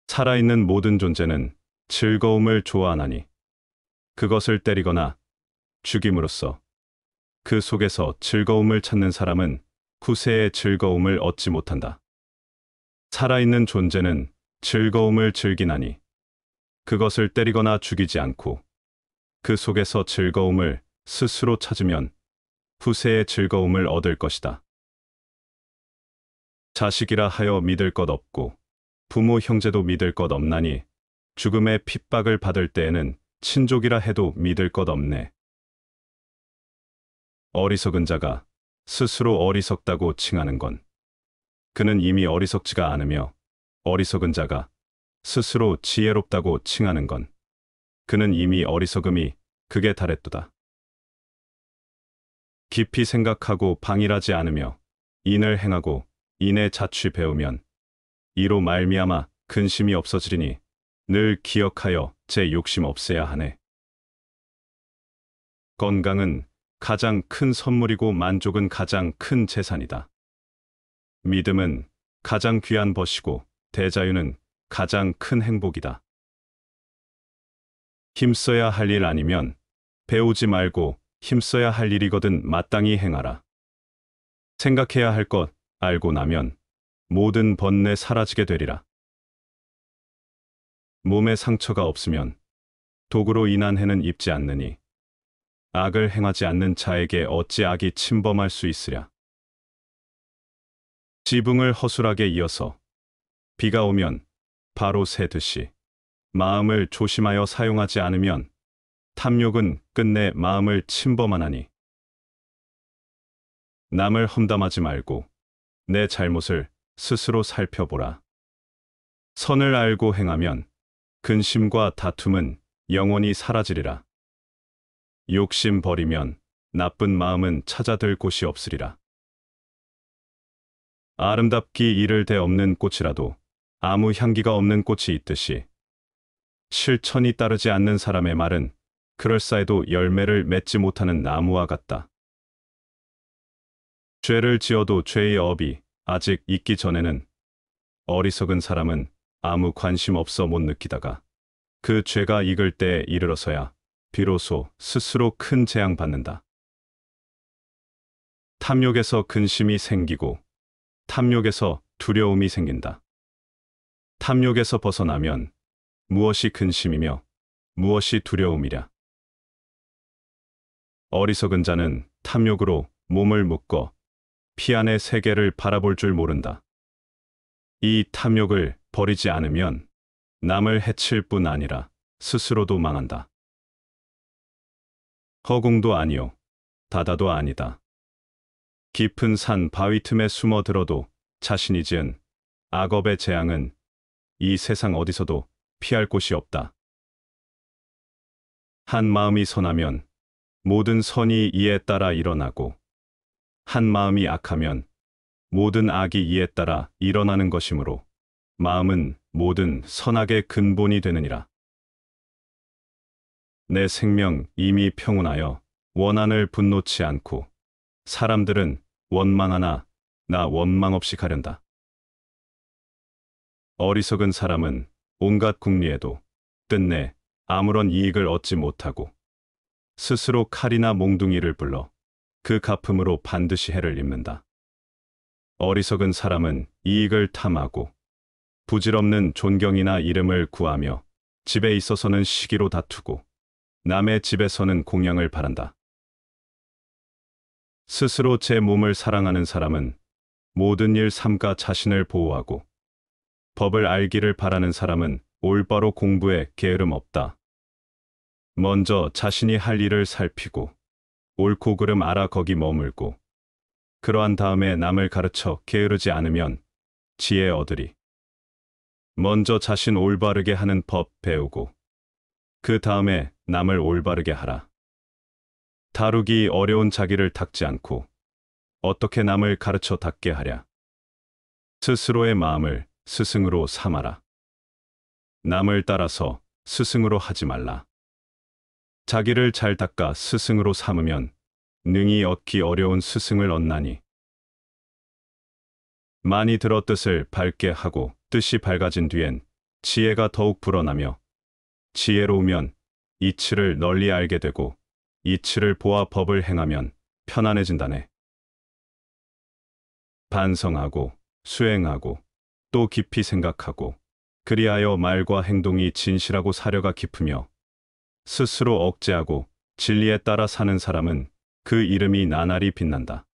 살아있는 모든 존재는 즐거움을 좋아하나니 그것을 때리거나 죽임으로써 그 속에서 즐거움을 찾는 사람은 후세의 즐거움을 얻지 못한다. 살아있는 존재는 즐거움을 즐기나니 그것을 때리거나 죽이지 않고 그 속에서 즐거움을 스스로 찾으면 후세의 즐거움을 얻을 것이다. 자식이라 하여 믿을 것 없고 부모 형제도 믿을 것 없나니 죽음의 핍박을 받을 때에는 친족이라 해도 믿을 것 없네. 어리석은 자가 스스로 어리석다고 칭하는 건 그는 이미 어리석지가 않으며 어리석은 자가 스스로 지혜롭다고 칭하는 건 그는 이미 어리석음이 그게 달했도다. 깊이 생각하고 방일하지 않으며 인을 행하고 인의 자취 배우면 이로 말미암아 근심이 없어지리니 늘 기억하여 제 욕심 없애야 하네. 건강은 가장 큰 선물이고 만족은 가장 큰 재산이다. 믿음은 가장 귀한 벗이고 대자유는 가장 큰 행복이다. 힘써야 할 일 아니면 배우지 말고 힘써야 할 일이거든 마땅히 행하라. 생각해야 할 것 알고 나면 모든 번뇌 사라지게 되리라. 몸에 상처가 없으면 도구로 인한 해는 입지 않느니 악을 행하지 않는 자에게 어찌 악이 침범할 수 있으랴. 지붕을 허술하게 이어서 비가 오면 바로 새듯이 마음을 조심하여 사용하지 않으면 탐욕은 끝내 마음을 침범하나니 남을 험담하지 말고 내 잘못을 스스로 살펴보라. 선을 알고 행하면 근심과 다툼은 영원히 사라지리라. 욕심 버리면 나쁜 마음은 찾아들 곳이 없으리라. 아름답기 이를데 없는 꽃이라도 아무 향기가 없는 꽃이 있듯이 실천이 따르지 않는 사람의 말은 그럴싸해도 열매를 맺지 못하는 나무와 같다. 죄를 지어도 죄의 업이 아직 있기 전에는 어리석은 사람은 아무 관심 없어 못 느끼다가 그 죄가 익을 때에 이르러서야 비로소 스스로 큰 재앙받는다. 탐욕에서 근심이 생기고 탐욕에서 두려움이 생긴다. 탐욕에서 벗어나면 무엇이 근심이며 무엇이 두려움이랴. 어리석은 자는 탐욕으로 몸을 묶어 피안의 세계를 바라볼 줄 모른다. 이 탐욕을 버리지 않으면 남을 해칠 뿐 아니라 스스로도 망한다. 허공도 아니요. 다다도 아니다. 깊은 산 바위 틈에 숨어 들어도 자신이 지은 악업의 재앙은 이 세상 어디서도 피할 곳이 없다. 한 마음이 선하면 모든 선이 이에 따라 일어나고 한 마음이 악하면 모든 악이 이에 따라 일어나는 것이므로 마음은 모든 선악의 근본이 되느니라. 내 생명 이미 평온하여 원한을 분노치 않고 사람들은 원망하나 나 원망 없이 가련다. 어리석은 사람은 온갖 궁리에도 끝내 아무런 이익을 얻지 못하고 스스로 칼이나 몽둥이를 불러 그 갚음으로 반드시 해를 입는다. 어리석은 사람은 이익을 탐하고 부질없는 존경이나 이름을 구하며 집에 있어서는 시기로 다투고 남의 집에서는 공양을 바란다. 스스로 제 몸을 사랑하는 사람은 모든 일 삼가 자신을 보호하고 법을 알기를 바라는 사람은 올바로 공부에 게으름 없다. 먼저 자신이 할 일을 살피고 옳고 그름 알아 거기 머물고 그러한 다음에 남을 가르쳐 게으르지 않으면 지혜 얻으리. 먼저 자신 올바르게 하는 법 배우고 그 다음에 남을 올바르게 하라. 다루기 어려운 자기를 닦지 않고 어떻게 남을 가르쳐 닦게 하랴. 스스로의 마음을 스승으로 삼아라. 남을 따라서 스승으로 하지 말라. 자기를 잘 닦아 스승으로 삼으면 능히 얻기 어려운 스승을 얻나니. 많이 들어 뜻을 밝게 하고 뜻이 밝아진 뒤엔 지혜가 더욱 불어나며 지혜로우면 이치를 널리 알게 되고 이치를 보아 법을 행하면 편안해진다네. 반성하고 수행하고 또 깊이 생각하고 그리하여 말과 행동이 진실하고 사려가 깊으며 스스로 억제하고 진리에 따라 사는 사람은 그 이름이 나날이 빛난다.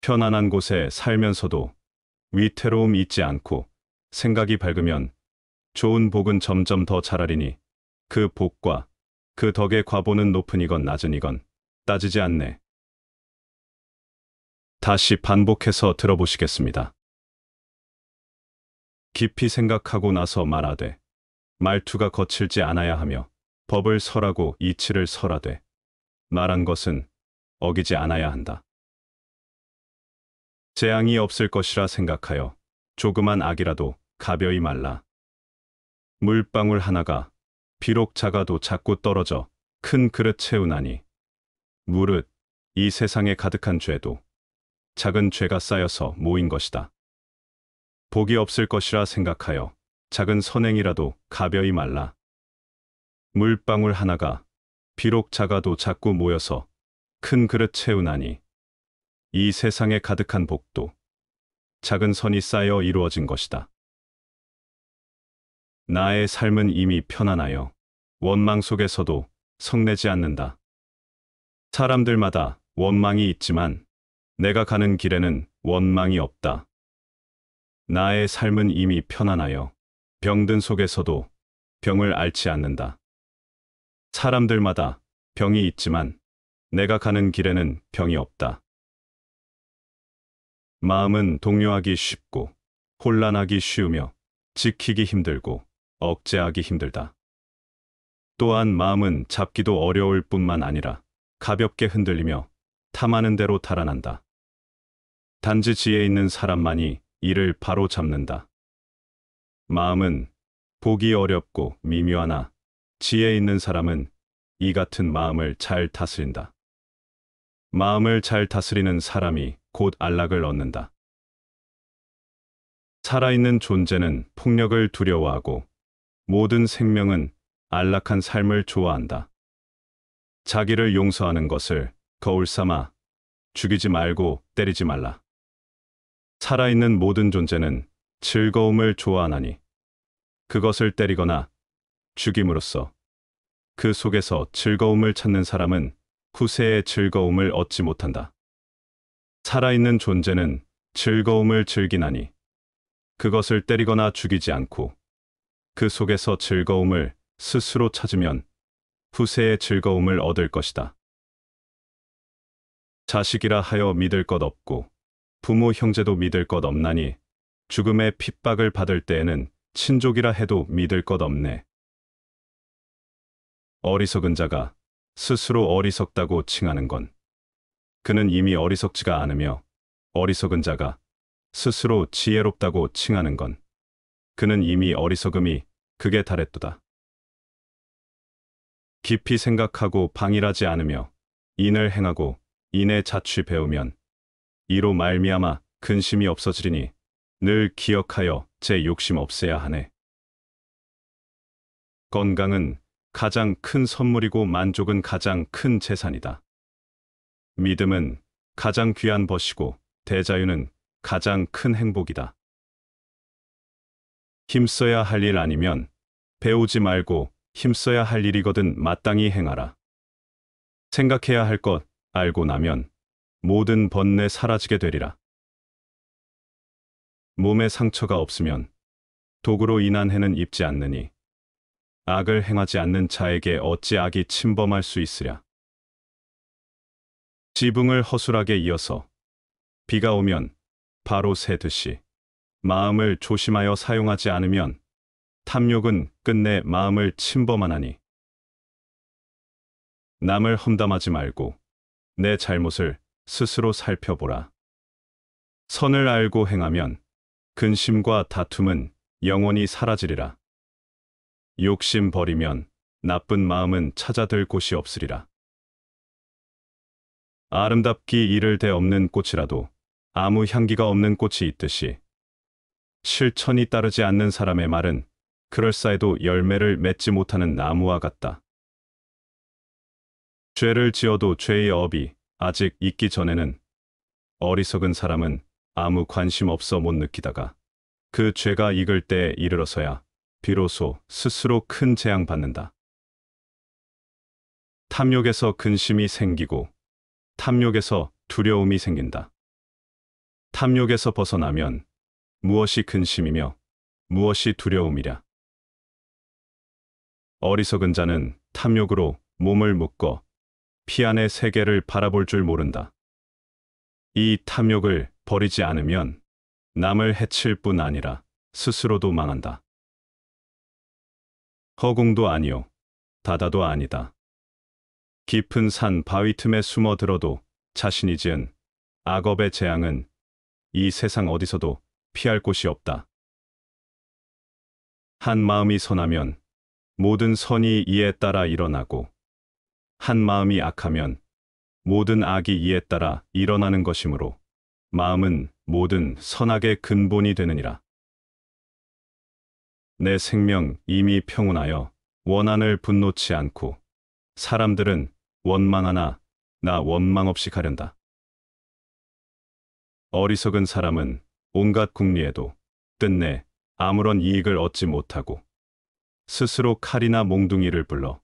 편안한 곳에 살면서도 위태로움 잊지 않고 생각이 밝으면 좋은 복은 점점 더 자라리니 그 복과 그 덕의 과보는 높은 이건 낮은 이건 따지지 않네. 다시 반복해서 들어보시겠습니다. 깊이 생각하고 나서 말하되 말투가 거칠지 않아야 하며 법을 설하고 이치를 설하되 말한 것은 어기지 않아야 한다. 재앙이 없을 것이라 생각하여 조그만 악이라도 가벼이 말라. 물방울 하나가 비록 작아도 자꾸 떨어져 큰 그릇 채우나니 무릇 이 세상에 가득한 죄도 작은 죄가 쌓여서 모인 것이다. 복이 없을 것이라 생각하여 작은 선행이라도 가벼이 말라. 물방울 하나가 비록 작아도 자꾸 모여서 큰 그릇 채우나니 이 세상에 가득한 복도 작은 선이 쌓여 이루어진 것이다. 나의 삶은 이미 편안하여 원망 속에서도 성내지 않는다. 사람들마다 원망이 있지만 내가 가는 길에는 원망이 없다. 나의 삶은 이미 편안하여 병든 속에서도 병을 앓지 않는다. 사람들마다 병이 있지만 내가 가는 길에는 병이 없다. 마음은 동요하기 쉽고 혼란하기 쉬우며 지키기 힘들고 억제하기 힘들다. 또한 마음은 잡기도 어려울 뿐만 아니라 가볍게 흔들리며 탐하는 대로 달아난다. 단지 지혜 있는 사람만이 이를 바로 잡는다. 마음은 보기 어렵고 미묘하나 지혜 있는 사람은 이 같은 마음을 잘 다스린다. 마음을 잘 다스리는 사람이 곧 안락을 얻는다. 살아있는 존재는 폭력을 두려워하고 모든 생명은 안락한 삶을 좋아한다. 자기를 용서하는 것을 거울 삼아 죽이지 말고 때리지 말라. 살아있는 모든 존재는 즐거움을 좋아하나니 그것을 때리거나 죽임으로써 그 속에서 즐거움을 찾는 사람은 구세의 즐거움을 얻지 못한다. 살아있는 존재는 즐거움을 즐기나니 그것을 때리거나 죽이지 않고 그 속에서 즐거움을 스스로 찾으면 후세의 즐거움을 얻을 것이다. 자식이라 하여 믿을 것 없고 부모 형제도 믿을 것 없나니 죽음의 핍박을 받을 때에는 친족이라 해도 믿을 것 없네. 어리석은 자가 스스로 어리석다고 칭하는 건 그는 이미 어리석지가 않으며 어리석은 자가 스스로 지혜롭다고 칭하는 건 그는 이미 어리석음이 극에 달했도다. 깊이 생각하고 방일하지 않으며 인을 행하고 인의 자취 배우면 이로 말미암아 근심이 없어지리니 늘 기억하여 제 욕심 없애야 하네. 건강은 가장 큰 선물이고 만족은 가장 큰 재산이다. 믿음은 가장 귀한 벗이고 대자유는 가장 큰 행복이다. 힘써야 할 일 아니면 배우지 말고 힘써야 할 일이거든 마땅히 행하라. 생각해야 할 것 알고 나면 모든 번뇌 사라지게 되리라. 몸에 상처가 없으면 도구로 인한 해는 입지 않느니 악을 행하지 않는 자에게 어찌 악이 침범할 수 있으랴. 지붕을 허술하게 이어서 비가 오면 바로 새듯이 마음을 조심하여 사용하지 않으면 탐욕은 끝내 마음을 침범하나니 남을 험담하지 말고 내 잘못을 스스로 살펴보라. 선을 알고 행하면 근심과 다툼은 영원히 사라지리라. 욕심 버리면 나쁜 마음은 찾아들 곳이 없으리라. 아름답기 이를 대 없는 꽃이라도 아무 향기가 없는 꽃이 있듯이 실천이 따르지 않는 사람의 말은 그럴싸해도 열매를 맺지 못하는 나무와 같다. 죄를 지어도 죄의 업이 아직 있기 전에는 어리석은 사람은 아무 관심 없어 못 느끼다가 그 죄가 익을 때에 이르러서야 비로소 스스로 큰 재앙 받는다. 탐욕에서 근심이 생기고 탐욕에서 두려움이 생긴다. 탐욕에서 벗어나면 무엇이 근심이며 무엇이 두려움이랴. 어리석은 자는 탐욕으로 몸을 묶어 피 안의 세계를 바라볼 줄 모른다. 이 탐욕을 버리지 않으면 남을 해칠 뿐 아니라 스스로도 망한다. 허공도 아니요, 바다도 아니다. 깊은 산 바위 틈에 숨어 들어도 자신이 지은 악업의 재앙은 이 세상 어디서도 피할 곳이 없다. 한 마음이 선하면 모든 선이 이에 따라 일어나고 한 마음이 악하면 모든 악이 이에 따라 일어나는 것이므로 마음은 모든 선악의 근본이 되느니라. 내 생명 이미 평온하여 원한을 분노치 않고 사람들은 원망하나 나 원망 없이 가련다. 어리석은 사람은 온갖 궁리에도 끝내 아무런 이익을 얻지 못하고 스스로 칼이나 몽둥이를 불러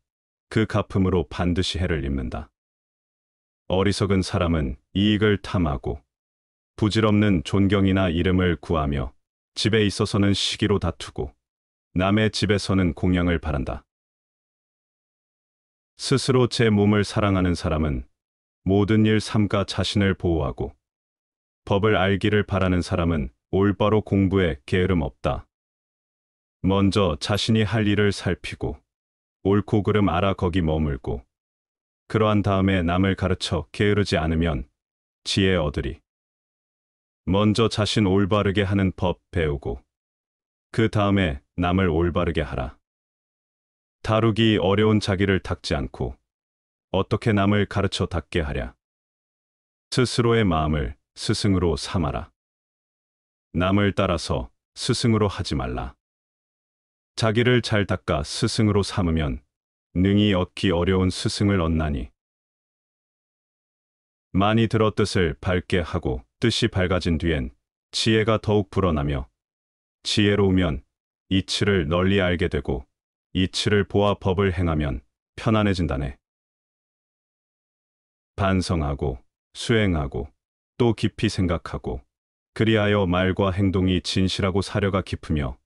그가품으로 반드시 해를 입는다. 어리석은 사람은 이익을 탐하고 부질없는 존경이나 이름을 구하며 집에 있어서는 시기로 다투고 남의 집에서는 공양을 바란다. 스스로 제 몸을 사랑하는 사람은 모든 일 삼가 자신을 보호하고 법을 알기를 바라는 사람은 올바로 공부에 게으름 없다. 먼저 자신이 할 일을 살피고 옳고 그름 알아 거기 머물고 그러한 다음에 남을 가르쳐 게으르지 않으면 지혜 얻으리. 먼저 자신 올바르게 하는 법 배우고 그 다음에 남을 올바르게 하라. 다루기 어려운 자기를 닦지 않고 어떻게 남을 가르쳐 닦게 하랴. 스스로의 마음을 스승으로 삼아라. 남을 따라서 스승으로 하지 말라. 자기를 잘 닦아 스승으로 삼으면 능히 얻기 어려운 스승을 얻나니. 많이 들어 뜻을 밝게 하고 뜻이 밝아진 뒤엔 지혜가 더욱 불어나며 지혜로우면 이치를 널리 알게 되고 이치를 보아 법을 행하면 편안해진다네. 반성하고 수행하고 또 깊이 생각하고 그리하여 말과 행동이 진실하고 사려가 깊으며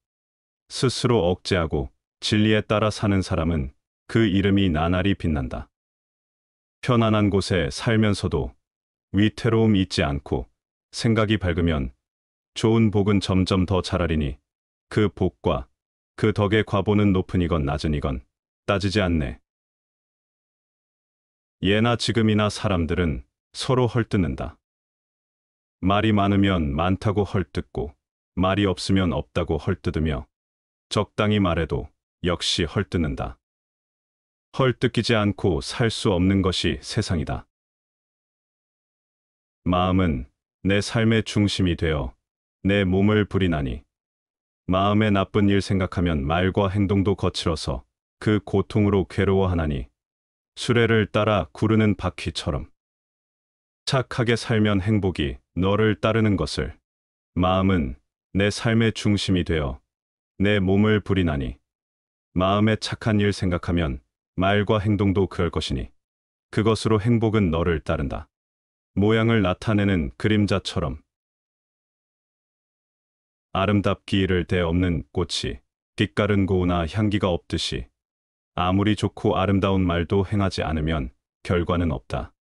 스스로 억제하고 진리에 따라 사는 사람은 그 이름이 나날이 빛난다. 편안한 곳에 살면서도 위태로움 잊지 않고 생각이 밝으면 좋은 복은 점점 더 자라리니 그 복과 그 덕의 과보는 높은 이건 낮은 이건 따지지 않네. 예나 지금이나 사람들은 서로 헐뜯는다. 말이 많으면 많다고 헐뜯고 말이 없으면 없다고 헐뜯으며 적당히 말해도 역시 헐뜯는다. 헐뜯기지 않고 살 수 없는 것이 세상이다. 마음은 내 삶의 중심이 되어 내 몸을 부리나니 마음의 나쁜 일 생각하면 말과 행동도 거칠어서 그 고통으로 괴로워하나니 수레를 따라 구르는 바퀴처럼 착하게 살면 행복이 너를 따르는 것을 마음은 내 삶의 중심이 되어 내 몸을 부리나니 마음에 착한 일 생각하면 말과 행동도 그럴 것이니 그것으로 행복은 너를 따른다. 모양을 나타내는 그림자처럼 아름답기를 이데 없는 꽃이 빛깔은 고우나 향기가 없듯이 아무리 좋고 아름다운 말도 행하지 않으면 결과는 없다.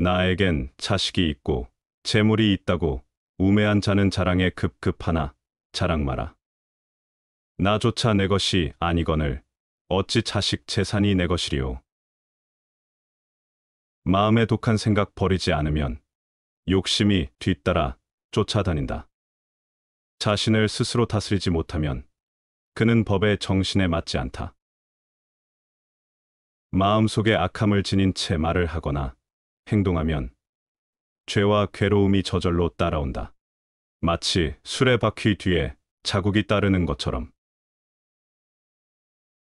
나에겐 자식이 있고 재물이 있다고 우매한 자는 자랑에 급급하나 자랑 마라. 나조차 내 것이 아니거늘 어찌 자식 재산이 내 것이리요. 마음의 독한 생각 버리지 않으면 욕심이 뒤따라 쫓아다닌다. 자신을 스스로 다스리지 못하면 그는 법의 정신에 맞지 않다. 마음속에 악함을 지닌 채 말을 하거나 행동하면 죄와 괴로움이 저절로 따라온다. 마치 수레바퀴 뒤에 자국이 따르는 것처럼.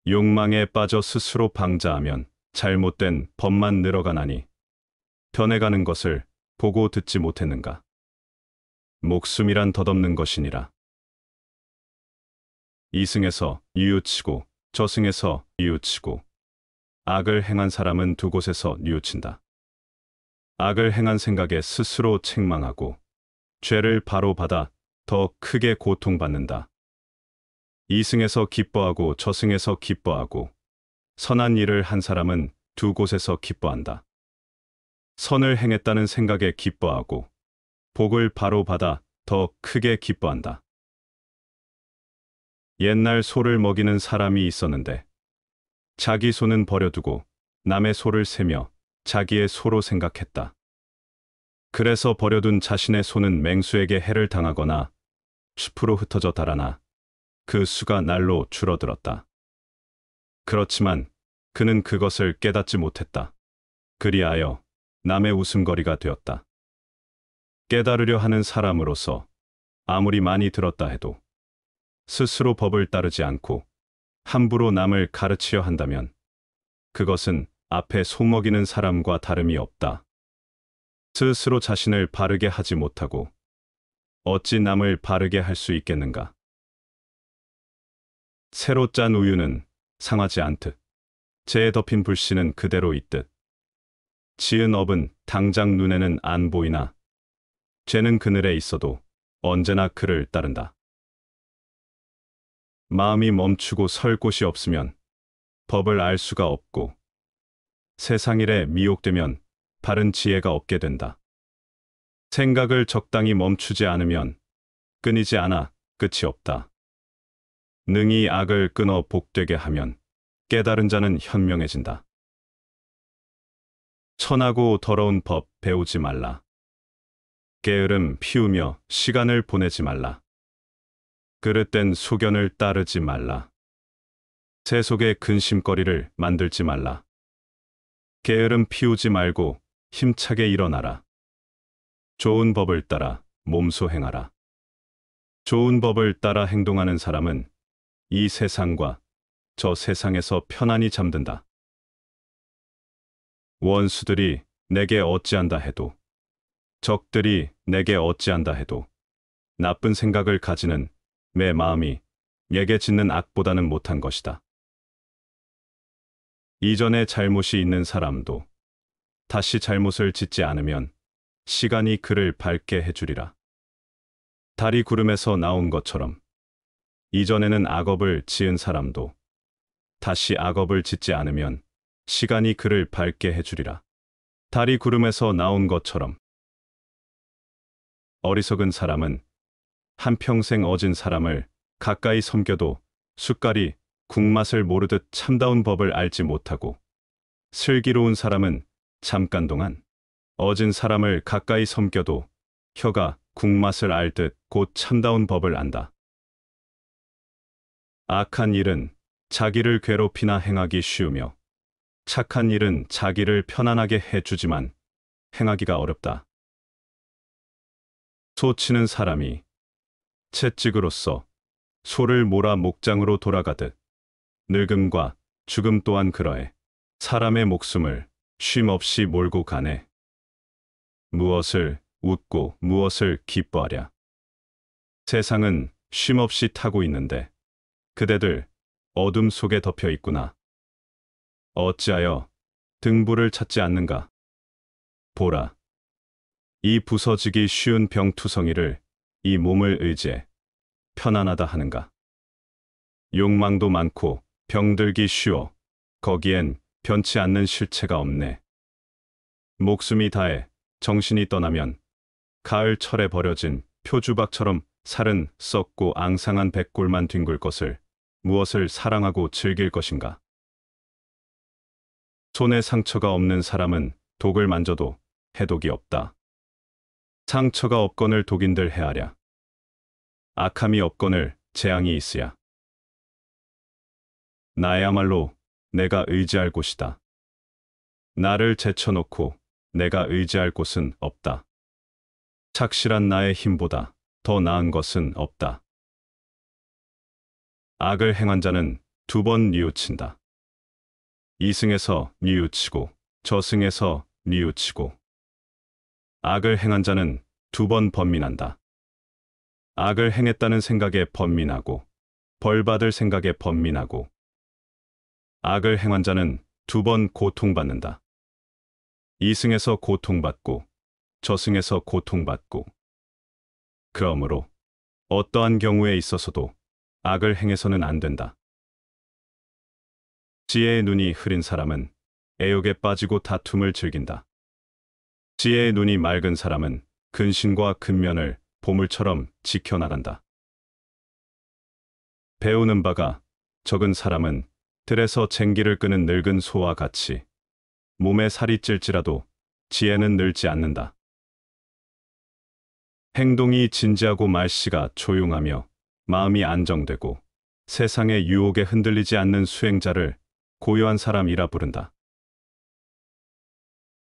욕망에 빠져 스스로 방자하면 잘못된 법만 늘어가나니 변해가는 것을 보고 듣지 못했는가. 목숨이란 덧없는 것이니라. 이승에서 이웃치고 저승에서 이웃치고 악을 행한 사람은 두 곳에서 뉘우친다. 악을 행한 생각에 스스로 책망하고 죄를 바로 받아 더 크게 고통받는다. 이승에서 기뻐하고 저승에서 기뻐하고 선한 일을 한 사람은 두 곳에서 기뻐한다. 선을 행했다는 생각에 기뻐하고 복을 바로 받아 더 크게 기뻐한다. 옛날 소를 먹이는 사람이 있었는데 자기 소는 버려두고 남의 소를 세며 자기의 소로 생각했다. 그래서 버려둔 자신의 소는 맹수에게 해를 당하거나 숲으로 흩어져 달아나 그 수가 날로 줄어들었다. 그렇지만 그는 그것을 깨닫지 못했다. 그리하여 남의 웃음거리가 되었다. 깨달으려 하는 사람으로서 아무리 많이 들었다 해도 스스로 법을 따르지 않고 함부로 남을 가르치려 한다면 그것은 앞에 속먹이는 사람과 다름이 없다. 스스로 자신을 바르게 하지 못하고 어찌 남을 바르게 할 수 있겠는가. 새로 짠 우유는 상하지 않듯 재에 덮인 불씨는 그대로 있듯 지은 업은 당장 눈에는 안 보이나 죄는 그늘에 있어도 언제나 그를 따른다. 마음이 멈추고 설 곳이 없으면 법을 알 수가 없고 세상 일에 미혹되면 바른 지혜가 없게 된다. 생각을 적당히 멈추지 않으면 끊이지 않아 끝이 없다. 능히 악을 끊어 복되게 하면 깨달은 자는 현명해진다. 천하고 더러운 법 배우지 말라. 게으름 피우며 시간을 보내지 말라. 그릇된 소견을 따르지 말라. 새 속에 근심거리를 만들지 말라. 게으름 피우지 말고 힘차게 일어나라. 좋은 법을 따라 몸소 행하라. 좋은 법을 따라 행동하는 사람은 이 세상과 저 세상에서 편안히 잠든다. 원수들이 내게 어찌한다 해도 적들이 내게 어찌한다 해도 나쁜 생각을 가지는 내 마음이 내게 짓는 악보다는 못한 것이다. 이전에 잘못이 있는 사람도 다시 잘못을 짓지 않으면 시간이 그를 밝게 해주리라. 다리 구름에서 나온 것처럼 이전에는 악업을 지은 사람도 다시 악업을 짓지 않으면 시간이 그를 밝게 해주리라. 다리 구름에서 나온 것처럼 어리석은 사람은 한평생 어진 사람을 가까이 섬겨도 숟갈이 국맛을 모르듯 참다운 법을 알지 못하고 슬기로운 사람은 잠깐 동안 어진 사람을 가까이 섬겨도 혀가 국맛을 알듯 곧 참다운 법을 안다. 악한 일은 자기를 괴롭히나 행하기 쉬우며 착한 일은 자기를 편안하게 해주지만 행하기가 어렵다. 소치는 사람이 채찍으로서 소를 몰아 목장으로 돌아가듯 늙음과 죽음 또한 그러해 사람의 목숨을 쉼없이 몰고 가네. 무엇을 웃고 무엇을 기뻐하랴. 세상은 쉼없이 타고 있는데 그대들 어둠 속에 덮여 있구나. 어찌하여 등불을 찾지 않는가. 보라. 이 부서지기 쉬운 병투성이를 이 몸을 의지해 편안하다 하는가. 욕망도 많고 병들기 쉬워. 거기엔 변치 않는 실체가 없네. 목숨이 다해 정신이 떠나면 가을철에 버려진 표주박처럼 살은 썩고 앙상한 백골만 뒹굴 것을 무엇을 사랑하고 즐길 것인가. 손에 상처가 없는 사람은 독을 만져도 해독이 없다. 상처가 없건을 독인들 해하랴. 악함이 없건을 재앙이 있으야. 나야말로 내가 의지할 곳이다. 나를 제쳐놓고 내가 의지할 곳은 없다. 착실한 나의 힘보다 더 나은 것은 없다. 악을 행한 자는 두 번 뉘우친다. 이승에서 뉘우치고 저승에서 뉘우치고 악을 행한 자는 두 번 번민한다. 악을 행했다는 생각에 번민하고 벌받을 생각에 번민하고 악을 행한 자는 두 번 고통받는다. 이승에서 고통받고 저승에서 고통받고 그러므로 어떠한 경우에 있어서도 악을 행해서는 안 된다. 지혜의 눈이 흐린 사람은 애욕에 빠지고 다툼을 즐긴다. 지혜의 눈이 맑은 사람은 근신과 근면을 보물처럼 지켜나간다. 배우는 바가 적은 사람은 틀에서 쟁기를 끄는 늙은 소와 같이 몸에 살이 찔지라도 지혜는 늘지 않는다. 행동이 진지하고 말씨가 조용하며 마음이 안정되고 세상의 유혹에 흔들리지 않는 수행자를 고요한 사람이라 부른다.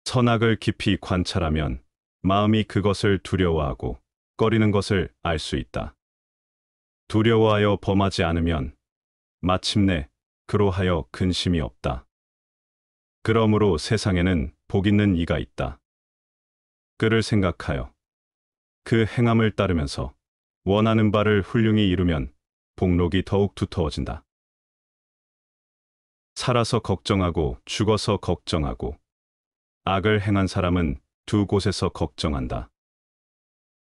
선악을 깊이 관찰하면 마음이 그것을 두려워하고 꺼리는 것을 알 수 있다. 두려워하여 범하지 않으면 마침내 그로하여 근심이 없다. 그러므로 세상에는 복 있는 이가 있다. 그를 생각하여 그 행함을 따르면서 원하는 바를 훌륭히 이루면 복록이 더욱 두터워진다. 살아서 걱정하고 죽어서 걱정하고 악을 행한 사람은 두 곳에서 걱정한다.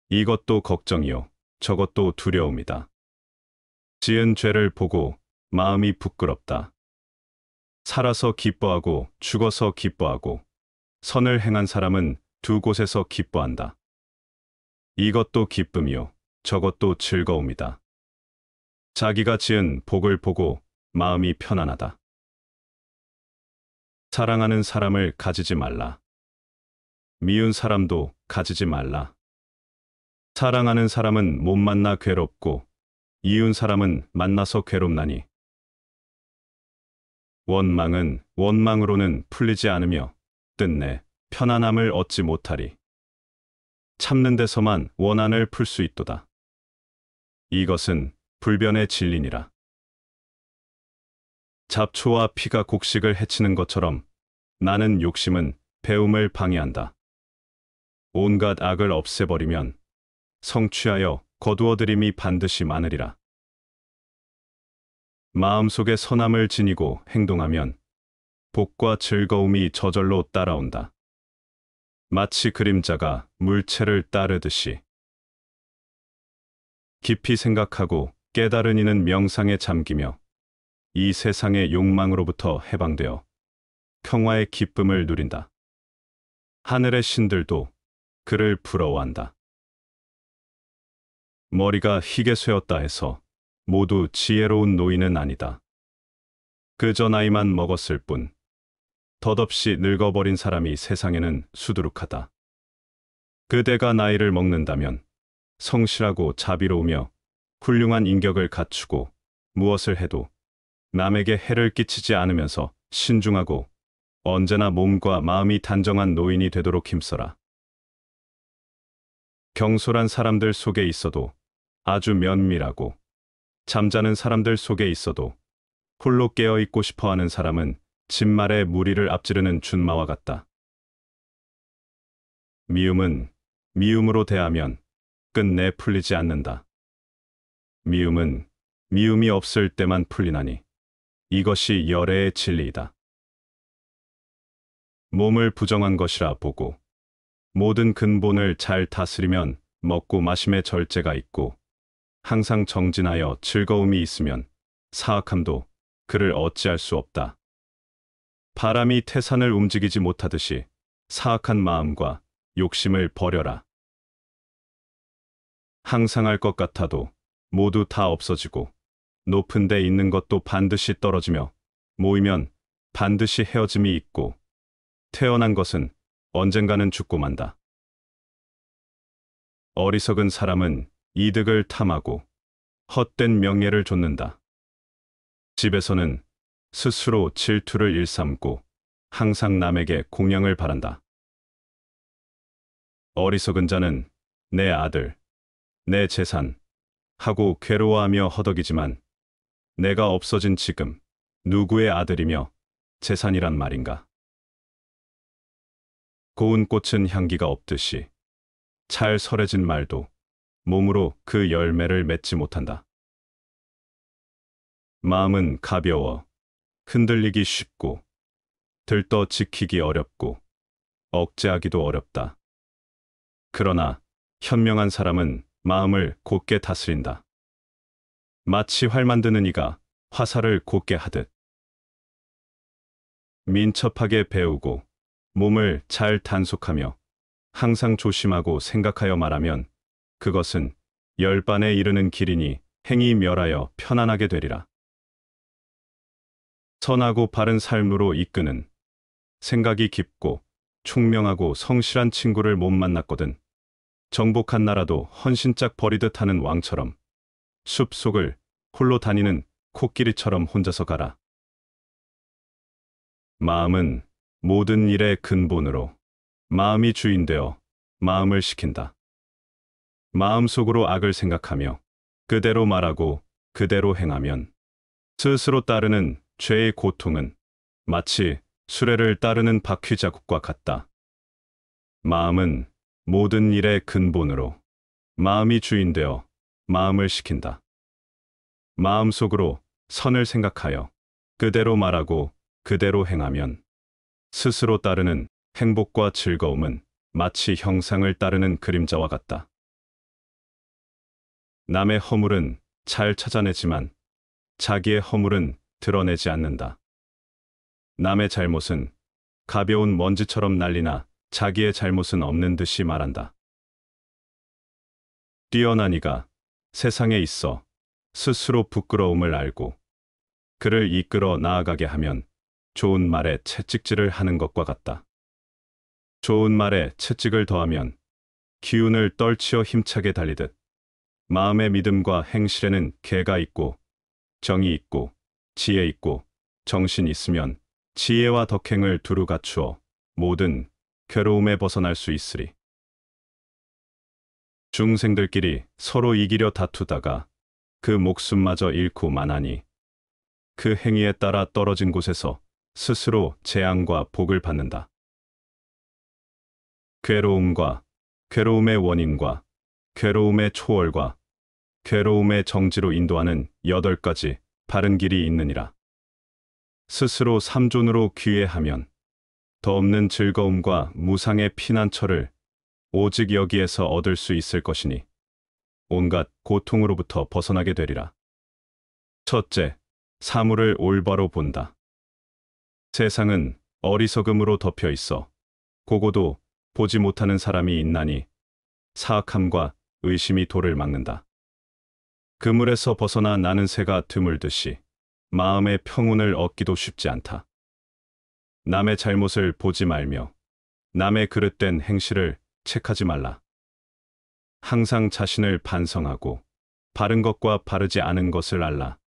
이것도 걱정이요 저것도 두려움이다. 지은 죄를 보고 마음이 부끄럽다. 살아서 기뻐하고 죽어서 기뻐하고 선을 행한 사람은 두 곳에서 기뻐한다. 이것도 기쁨이요 저것도 즐거움이다. 자기가 지은 복을 보고 마음이 편안하다. 사랑하는 사람을 가지지 말라. 미운 사람도 가지지 말라. 사랑하는 사람은 못 만나 괴롭고 이운 사람은 만나서 괴롭나니 원망은 원망으로는 풀리지 않으며 뜻내 편안함을 얻지 못하리. 참는 데서만 원한을 풀 수 있도다. 이것은 불변의 진리니라. 잡초와 피가 곡식을 해치는 것처럼 나는 욕심은 배움을 방해한다. 온갖 악을 없애버리면 성취하여 거두어들임이 반드시 많으리라. 마음속에 선함을 지니고 행동하면 복과 즐거움이 저절로 따라온다. 마치 그림자가 물체를 따르듯이 깊이 생각하고 깨달은 이는 명상에 잠기며 이 세상의 욕망으로부터 해방되어 평화의 기쁨을 누린다. 하늘의 신들도 그를 부러워한다. 머리가 희게 쇠었다 해서 모두 지혜로운 노인은 아니다. 그저 나이만 먹었을 뿐 덧없이 늙어버린 사람이 세상에는 수두룩하다. 그대가 나이를 먹는다면 성실하고 자비로우며 훌륭한 인격을 갖추고 무엇을 해도 남에게 해를 끼치지 않으면서 신중하고 언제나 몸과 마음이 단정한 노인이 되도록 힘써라. 경솔한 사람들 속에 있어도 아주 면밀하고 잠자는 사람들 속에 있어도 홀로 깨어 있고 싶어 하는 사람은 진말에 무리를 앞지르는 준마와 같다. 미움은 미움으로 대하면 끝내 풀리지 않는다. 미움은 미움이 없을 때만 풀리나니 이것이 열애의 진리이다. 몸을 부정한 것이라 보고 모든 근본을 잘 다스리면 먹고 마심의 절제가 있고 항상 정진하여 즐거움이 있으면 사악함도 그를 어찌할 수 없다. 바람이 태산을 움직이지 못하듯이 사악한 마음과 욕심을 버려라. 항상 할 것 같아도 모두 다 없어지고 높은 데 있는 것도 반드시 떨어지며 모이면 반드시 헤어짐이 있고 태어난 것은 언젠가는 죽고 만다. 어리석은 사람은 이득을 탐하고 헛된 명예를 좇는다. 집에서는 스스로 질투를 일삼고 항상 남에게 공양을 바란다. 어리석은 자는 내 아들, 내 재산 하고 괴로워하며 허덕이지만 내가 없어진 지금 누구의 아들이며 재산이란 말인가. 고운 꽃은 향기가 없듯이 잘 설해진 말도 몸으로 그 열매를 맺지 못한다. 마음은 가벼워, 흔들리기 쉽고, 들떠 지키기 어렵고, 억제하기도 어렵다. 그러나 현명한 사람은 마음을 곧게 다스린다. 마치 활 만드는 이가 화살을 곧게 하듯. 민첩하게 배우고 몸을 잘 단속하며 항상 조심하고 생각하여 말하면 그것은 열반에 이르는 길이니 행이 멸하여 편안하게 되리라. 선하고 바른 삶으로 이끄는 생각이 깊고 총명하고 성실한 친구를 못 만났거든. 정복한 나라도 헌신짝 버리듯 하는 왕처럼 숲속을 홀로 다니는 코끼리처럼 혼자서 가라. 마음은 모든 일의 근본으로 마음이 주인되어 마음을 시킨다. 마음속으로 악을 생각하며 그대로 말하고 그대로 행하면 스스로 따르는 죄의 고통은 마치 수레를 따르는 바퀴 자국과 같다. 마음은 모든 일의 근본으로 마음이 주인되어 마음을 시킨다. 마음속으로 선을 생각하여 그대로 말하고 그대로 행하면 스스로 따르는 행복과 즐거움은 마치 형상을 따르는 그림자와 같다. 남의 허물은 잘 찾아내지만 자기의 허물은 드러내지 않는다. 남의 잘못은 가벼운 먼지처럼 날리나 자기의 잘못은 없는 듯이 말한다. 뛰어난 이가 세상에 있어 스스로 부끄러움을 알고 그를 이끌어 나아가게 하면 좋은 말에 채찍질을 하는 것과 같다. 좋은 말에 채찍을 더하면 기운을 떨치어 힘차게 달리듯 마음의 믿음과 행실에는 개가 있고 정이 있고 지혜 있고 정신 있으면 지혜와 덕행을 두루 갖추어 모든 괴로움에 벗어날 수 있으리. 중생들끼리 서로 이기려 다투다가 그 목숨마저 잃고 만하니 그 행위에 따라 떨어진 곳에서 스스로 재앙과 복을 받는다. 괴로움과 괴로움의 원인과 괴로움의 초월과 괴로움의 정지로 인도하는 여덟 가지 바른 길이 있느니라. 스스로 삼존으로 귀해하면 더 없는 즐거움과 무상의 피난처를 오직 여기에서 얻을 수 있을 것이니 온갖 고통으로부터 벗어나게 되리라. 첫째, 사물을 올바로 본다. 세상은 어리석음으로 덮여 있어 고고도 보지 못하는 사람이 있나니 사악함과 의심이 도를 막는다. 그물에서 벗어나 나는 새가 드물듯이 마음의 평온을 얻기도 쉽지 않다. 남의 잘못을 보지 말며 남의 그릇된 행실을 책하지 말라. 항상 자신을 반성하고 바른 것과 바르지 않은 것을 알라.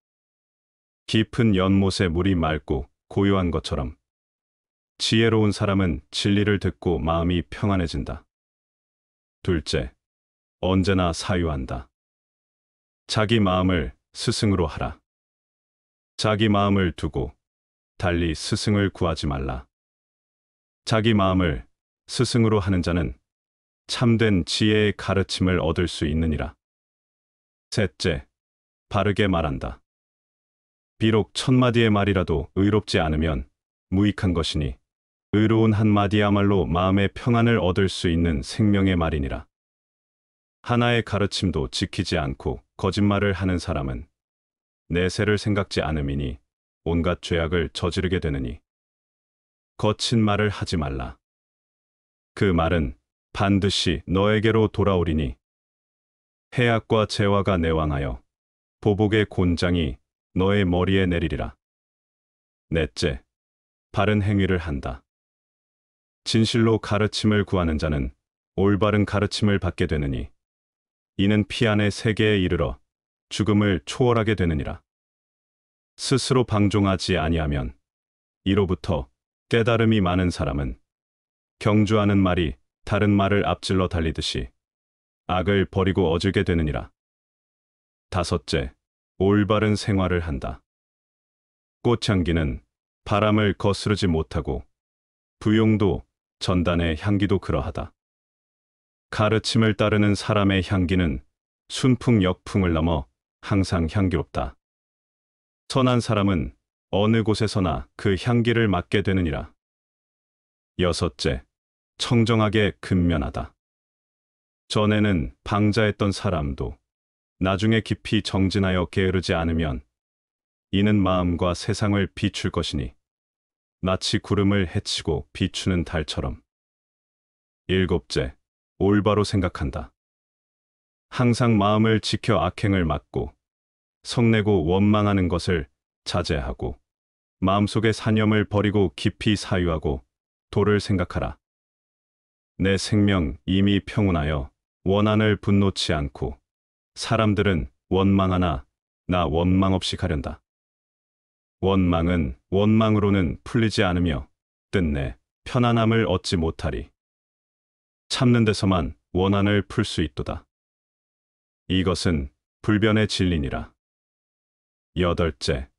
깊은 연못에 물이 맑고 고요한 것처럼 지혜로운 사람은 진리를 듣고 마음이 평안해진다. 둘째, 언제나 사유한다. 자기 마음을 스승으로 하라. 자기 마음을 두고 달리 스승을 구하지 말라. 자기 마음을 스승으로 하는 자는 참된 지혜의 가르침을 얻을 수 있느니라. 셋째, 바르게 말한다. 비록 첫마디의 말이라도 의롭지 않으면 무익한 것이니 의로운 한마디야말로 마음의 평안을 얻을 수 있는 생명의 말이니라. 하나의 가르침도 지키지 않고 거짓말을 하는 사람은 내세를 생각지 않음이니 온갖 죄악을 저지르게 되느니 거친 말을 하지 말라. 그 말은 반드시 너에게로 돌아오리니 해악과 재화가 내왕하여 보복의 곤장이 너의 머리에 내리리라. 넷째, 바른 행위를 한다. 진실로 가르침을 구하는 자는 올바른 가르침을 받게 되느니 이는 피안의 세계에 이르러 죽음을 초월하게 되느니라. 스스로 방종하지 아니하면 이로부터 깨달음이 많은 사람은 경주하는 말이 다른 말을 앞질러 달리듯이 악을 버리고 어지게 되느니라. 다섯째, 올바른 생활을 한다. 꽃향기는 바람을 거스르지 못하고 부용도 전단의 향기도 그러하다. 가르침을 따르는 사람의 향기는 순풍 역풍을 넘어 항상 향기롭다. 선한 사람은 어느 곳에서나 그 향기를 맡게 되느니라. 여섯째, 청정하게 근면하다. 전에는 방자했던 사람도 나중에 깊이 정진하여 게으르지 않으면 이는 마음과 세상을 비출 것이니 마치 구름을 헤치고 비추는 달처럼. 일곱째, 올바로 생각한다. 항상 마음을 지켜 악행을 막고 성내고 원망하는 것을 자제하고 마음속의 사념을 버리고 깊이 사유하고 도를 생각하라. 내 생명 이미 평온하여 원한을 분노치 않고 사람들은 원망하나 나 원망 없이 가련다. 원망은 원망으로는 풀리지 않으며 뜻내 편안함을 얻지 못하리. 참는 데서만 원한을 풀 수 있도다. 이것은 불변의 진리니라. 여덟째,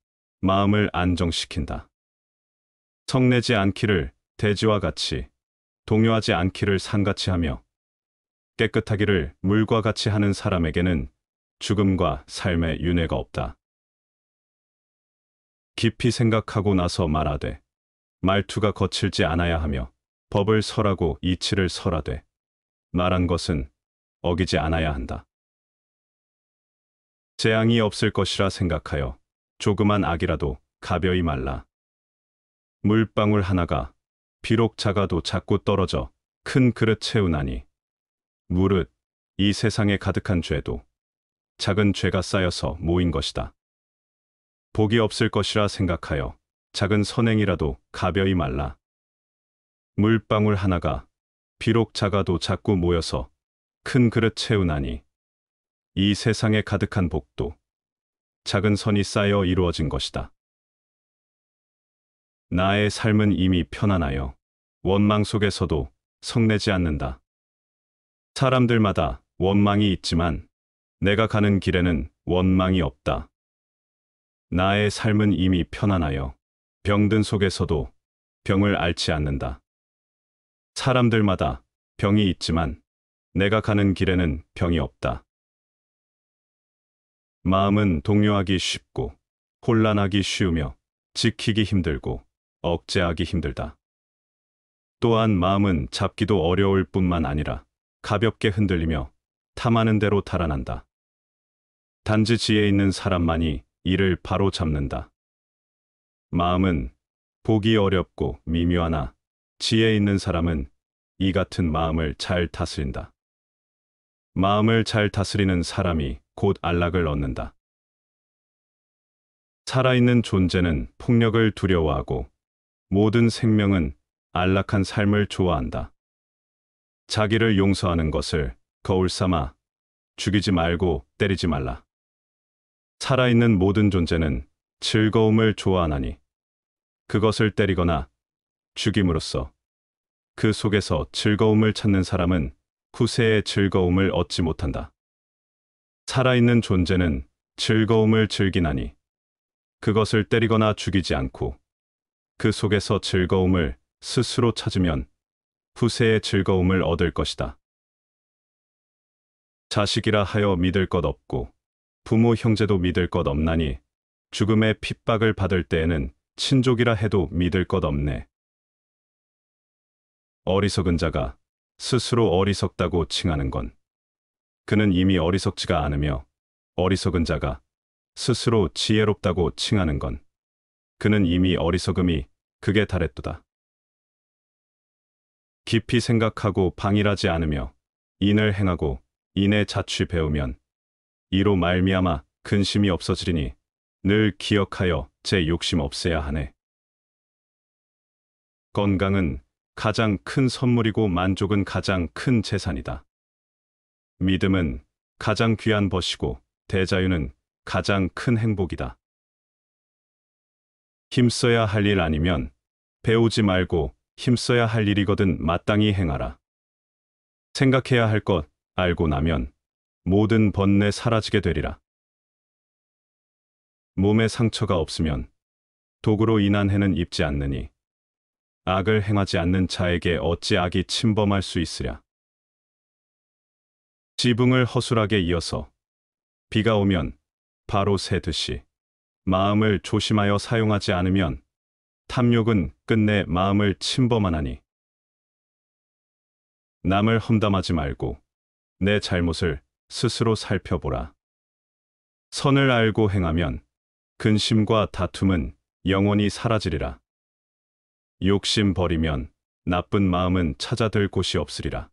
마음을 안정시킨다. 성내지 않기를 대지와 같이, 동요하지 않기를 산같이 하며, 깨끗하기를 물과 같이 하는 사람에게는 죽음과 삶의 윤회가 없다. 깊이 생각하고 나서 말하되, 말투가 거칠지 않아야 하며, 법을 설하고 이치를 설하되 말한 것은 어기지 않아야 한다. 재앙이 없을 것이라 생각하여 조그만 악이라도 가벼이 말라. 물방울 하나가 비록 작아도 자꾸 떨어져 큰 그릇 채우나니 무릇 이 세상에 가득한 죄도 작은 죄가 쌓여서 모인 것이다. 복이 없을 것이라 생각하여 작은 선행이라도 가벼이 말라. 물방울 하나가 비록 작아도 자꾸 모여서 큰 그릇 채우나니 이 세상에 가득한 복도 작은 선이 쌓여 이루어진 것이다. 나의 삶은 이미 편안하여 원망 속에서도 성내지 않는다. 사람들마다 원망이 있지만 내가 가는 길에는 원망이 없다. 나의 삶은 이미 편안하여 병든 속에서도 병을 앓지 않는다. 사람들마다 병이 있지만 내가 가는 길에는 병이 없다. 마음은 동요하기 쉽고 혼란하기 쉬우며 지키기 힘들고 억제하기 힘들다. 또한 마음은 잡기도 어려울 뿐만 아니라 가볍게 흔들리며 탐하는 대로 달아난다. 단지 지혜 있는 사람만이 이를 바로 잡는다. 마음은 보기 어렵고 미묘하나 지혜 있는 사람은 이 같은 마음을 잘 다스린다. 마음을 잘 다스리는 사람이 곧 안락을 얻는다. 살아있는 존재는 폭력을 두려워하고 모든 생명은 안락한 삶을 좋아한다. 자기를 용서하는 것을 거울 삼아 죽이지 말고 때리지 말라. 살아있는 모든 존재는 즐거움을 좋아하나니 그것을 때리거나 죽임으로써 그 속에서 즐거움을 찾는 사람은 구세의 즐거움을 얻지 못한다. 살아있는 존재는 즐거움을 즐기나니 그것을 때리거나 죽이지 않고 그 속에서 즐거움을 스스로 찾으면 후세의 즐거움을 얻을 것이다. 자식이라 하여 믿을 것 없고 부모 형제도 믿을 것 없나니 죽음의 핍박을 받을 때에는 친족이라 해도 믿을 것 없네. 어리석은 자가 스스로 어리석다고 칭하는 건 그는 이미 어리석지가 않으며 어리석은 자가 스스로 지혜롭다고 칭하는 건 그는 이미 어리석음이 그게 달했도다. 깊이 생각하고 방일하지 않으며 인을 행하고 인의 자취 배우면 이로 말미암아 근심이 없어지리니 늘 기억하여 제 욕심 없애야 하네. 건강은 가장 큰 선물이고 만족은 가장 큰 재산이다. 믿음은 가장 귀한 벗이고 대자유는 가장 큰 행복이다. 힘써야 할 일 아니면 배우지 말고 힘써야 할 일이거든 마땅히 행하라. 생각해야 할 것 알고 나면 모든 번뇌 사라지게 되리라. 몸에 상처가 없으면 도구로 인한 해는 입지 않느니 악을 행하지 않는 자에게 어찌 악이 침범할 수 있으랴. 지붕을 허술하게 이어서 비가 오면 바로 새듯이 마음을 조심하여 사용하지 않으면 탐욕은 끝내 마음을 침범하나니 남을 험담하지 말고 내 잘못을 스스로 살펴보라. 선을 알고 행하면 근심과 다툼은 영원히 사라지리라. 욕심 버리면 나쁜 마음은 찾아들 곳이 없으리라.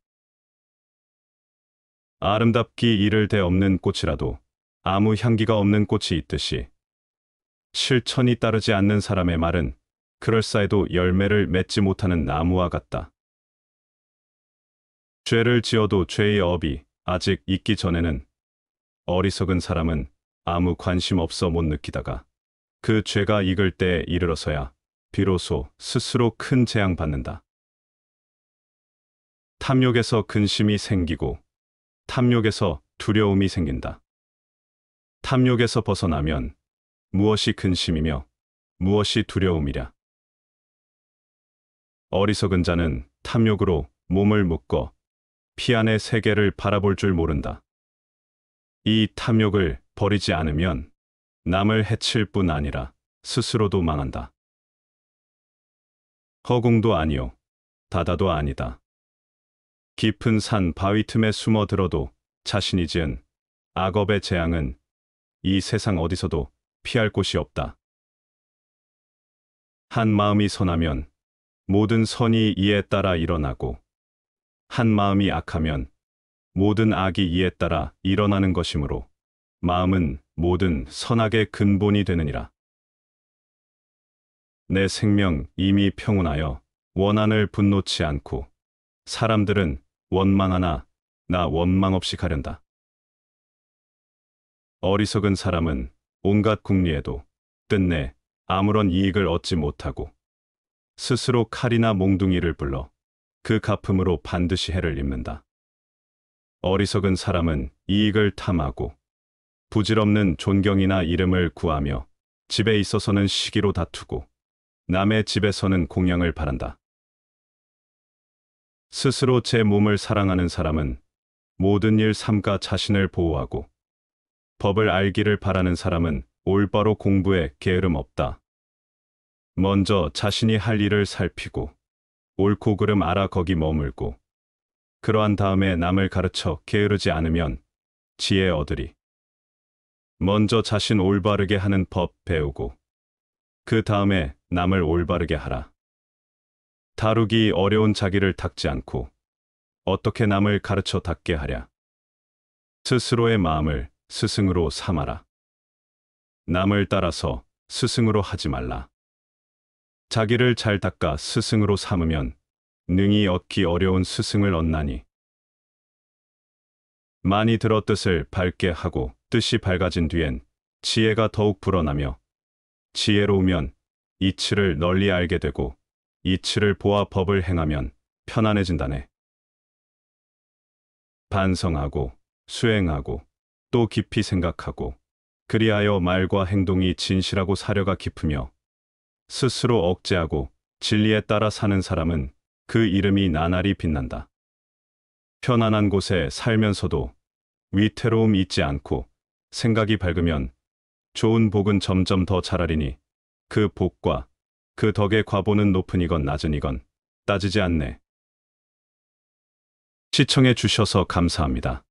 아름답기 이를 대 없는 꽃이라도 아무 향기가 없는 꽃이 있듯이 실천이 따르지 않는 사람의 말은 그럴싸해도 열매를 맺지 못하는 나무와 같다. 죄를 지어도 죄의 업이 아직 있기 전에는 어리석은 사람은 아무 관심 없어 못 느끼다가 그 죄가 익을 때에 이르러서야 비로소 스스로 큰 재앙받는다. 탐욕에서 근심이 생기고 탐욕에서 두려움이 생긴다. 탐욕에서 벗어나면 무엇이 근심이며 무엇이 두려움이랴. 어리석은 자는 탐욕으로 몸을 묶어 피안의 세계를 바라볼 줄 모른다. 이 탐욕을 버리지 않으면 남을 해칠 뿐 아니라 스스로도 망한다. 허공도 아니요. 다다도 아니다. 깊은 산 바위 틈에 숨어 들어도 자신이 지은 악업의 재앙은 이 세상 어디서도 피할 곳이 없다. 한 마음이 선하면 모든 선이 이에 따라 일어나고 한 마음이 악하면 모든 악이 이에 따라 일어나는 것이므로 마음은 모든 선악의 근본이 되느니라. 내 생명 이미 평온하여 원한을 분노치 않고 사람들은 원망하나 나 원망 없이 가련다. 어리석은 사람은 온갖 궁리에도 끝내 아무런 이익을 얻지 못하고 스스로 칼이나 몽둥이를 불러 그 갚음으로 반드시 해를 입는다. 어리석은 사람은 이익을 탐하고 부질없는 존경이나 이름을 구하며 집에 있어서는 시기로 다투고 남의 집에서는 공양을 바란다. 스스로 제 몸을 사랑하는 사람은 모든 일 삼가 자신을 보호하고 법을 알기를 바라는 사람은 올바로 공부에 게으름 없다. 먼저 자신이 할 일을 살피고 옳고 그름 알아 거기 머물고 그러한 다음에 남을 가르쳐 게으르지 않으면 지혜 얻으리. 먼저 자신 올바르게 하는 법 배우고 그 다음에 남을 올바르게 하라. 다루기 어려운 자기를 닦지 않고 어떻게 남을 가르쳐 닦게 하랴. 스스로의 마음을 스승으로 삼아라. 남을 따라서 스승으로 하지 말라. 자기를 잘 닦아 스승으로 삼으면 능히 얻기 어려운 스승을 얻나니. 많이 들어 뜻을 밝게 하고 뜻이 밝아진 뒤엔 지혜가 더욱 불어나며 지혜로우면 이치를 널리 알게 되고 이치를 보아 법을 행하면 편안해진다네. 반성하고 수행하고 또 깊이 생각하고 그리하여 말과 행동이 진실하고 사려가 깊으며 스스로 억제하고 진리에 따라 사는 사람은 그 이름이 나날이 빛난다. 편안한 곳에 살면서도 위태로움 잊지 않고 생각이 밝으면 좋은 복은 점점 더 자라리니 그 복과 그 덕의 과보는 높은이건 낮은이건 따지지 않네. 시청해 주셔서 감사합니다.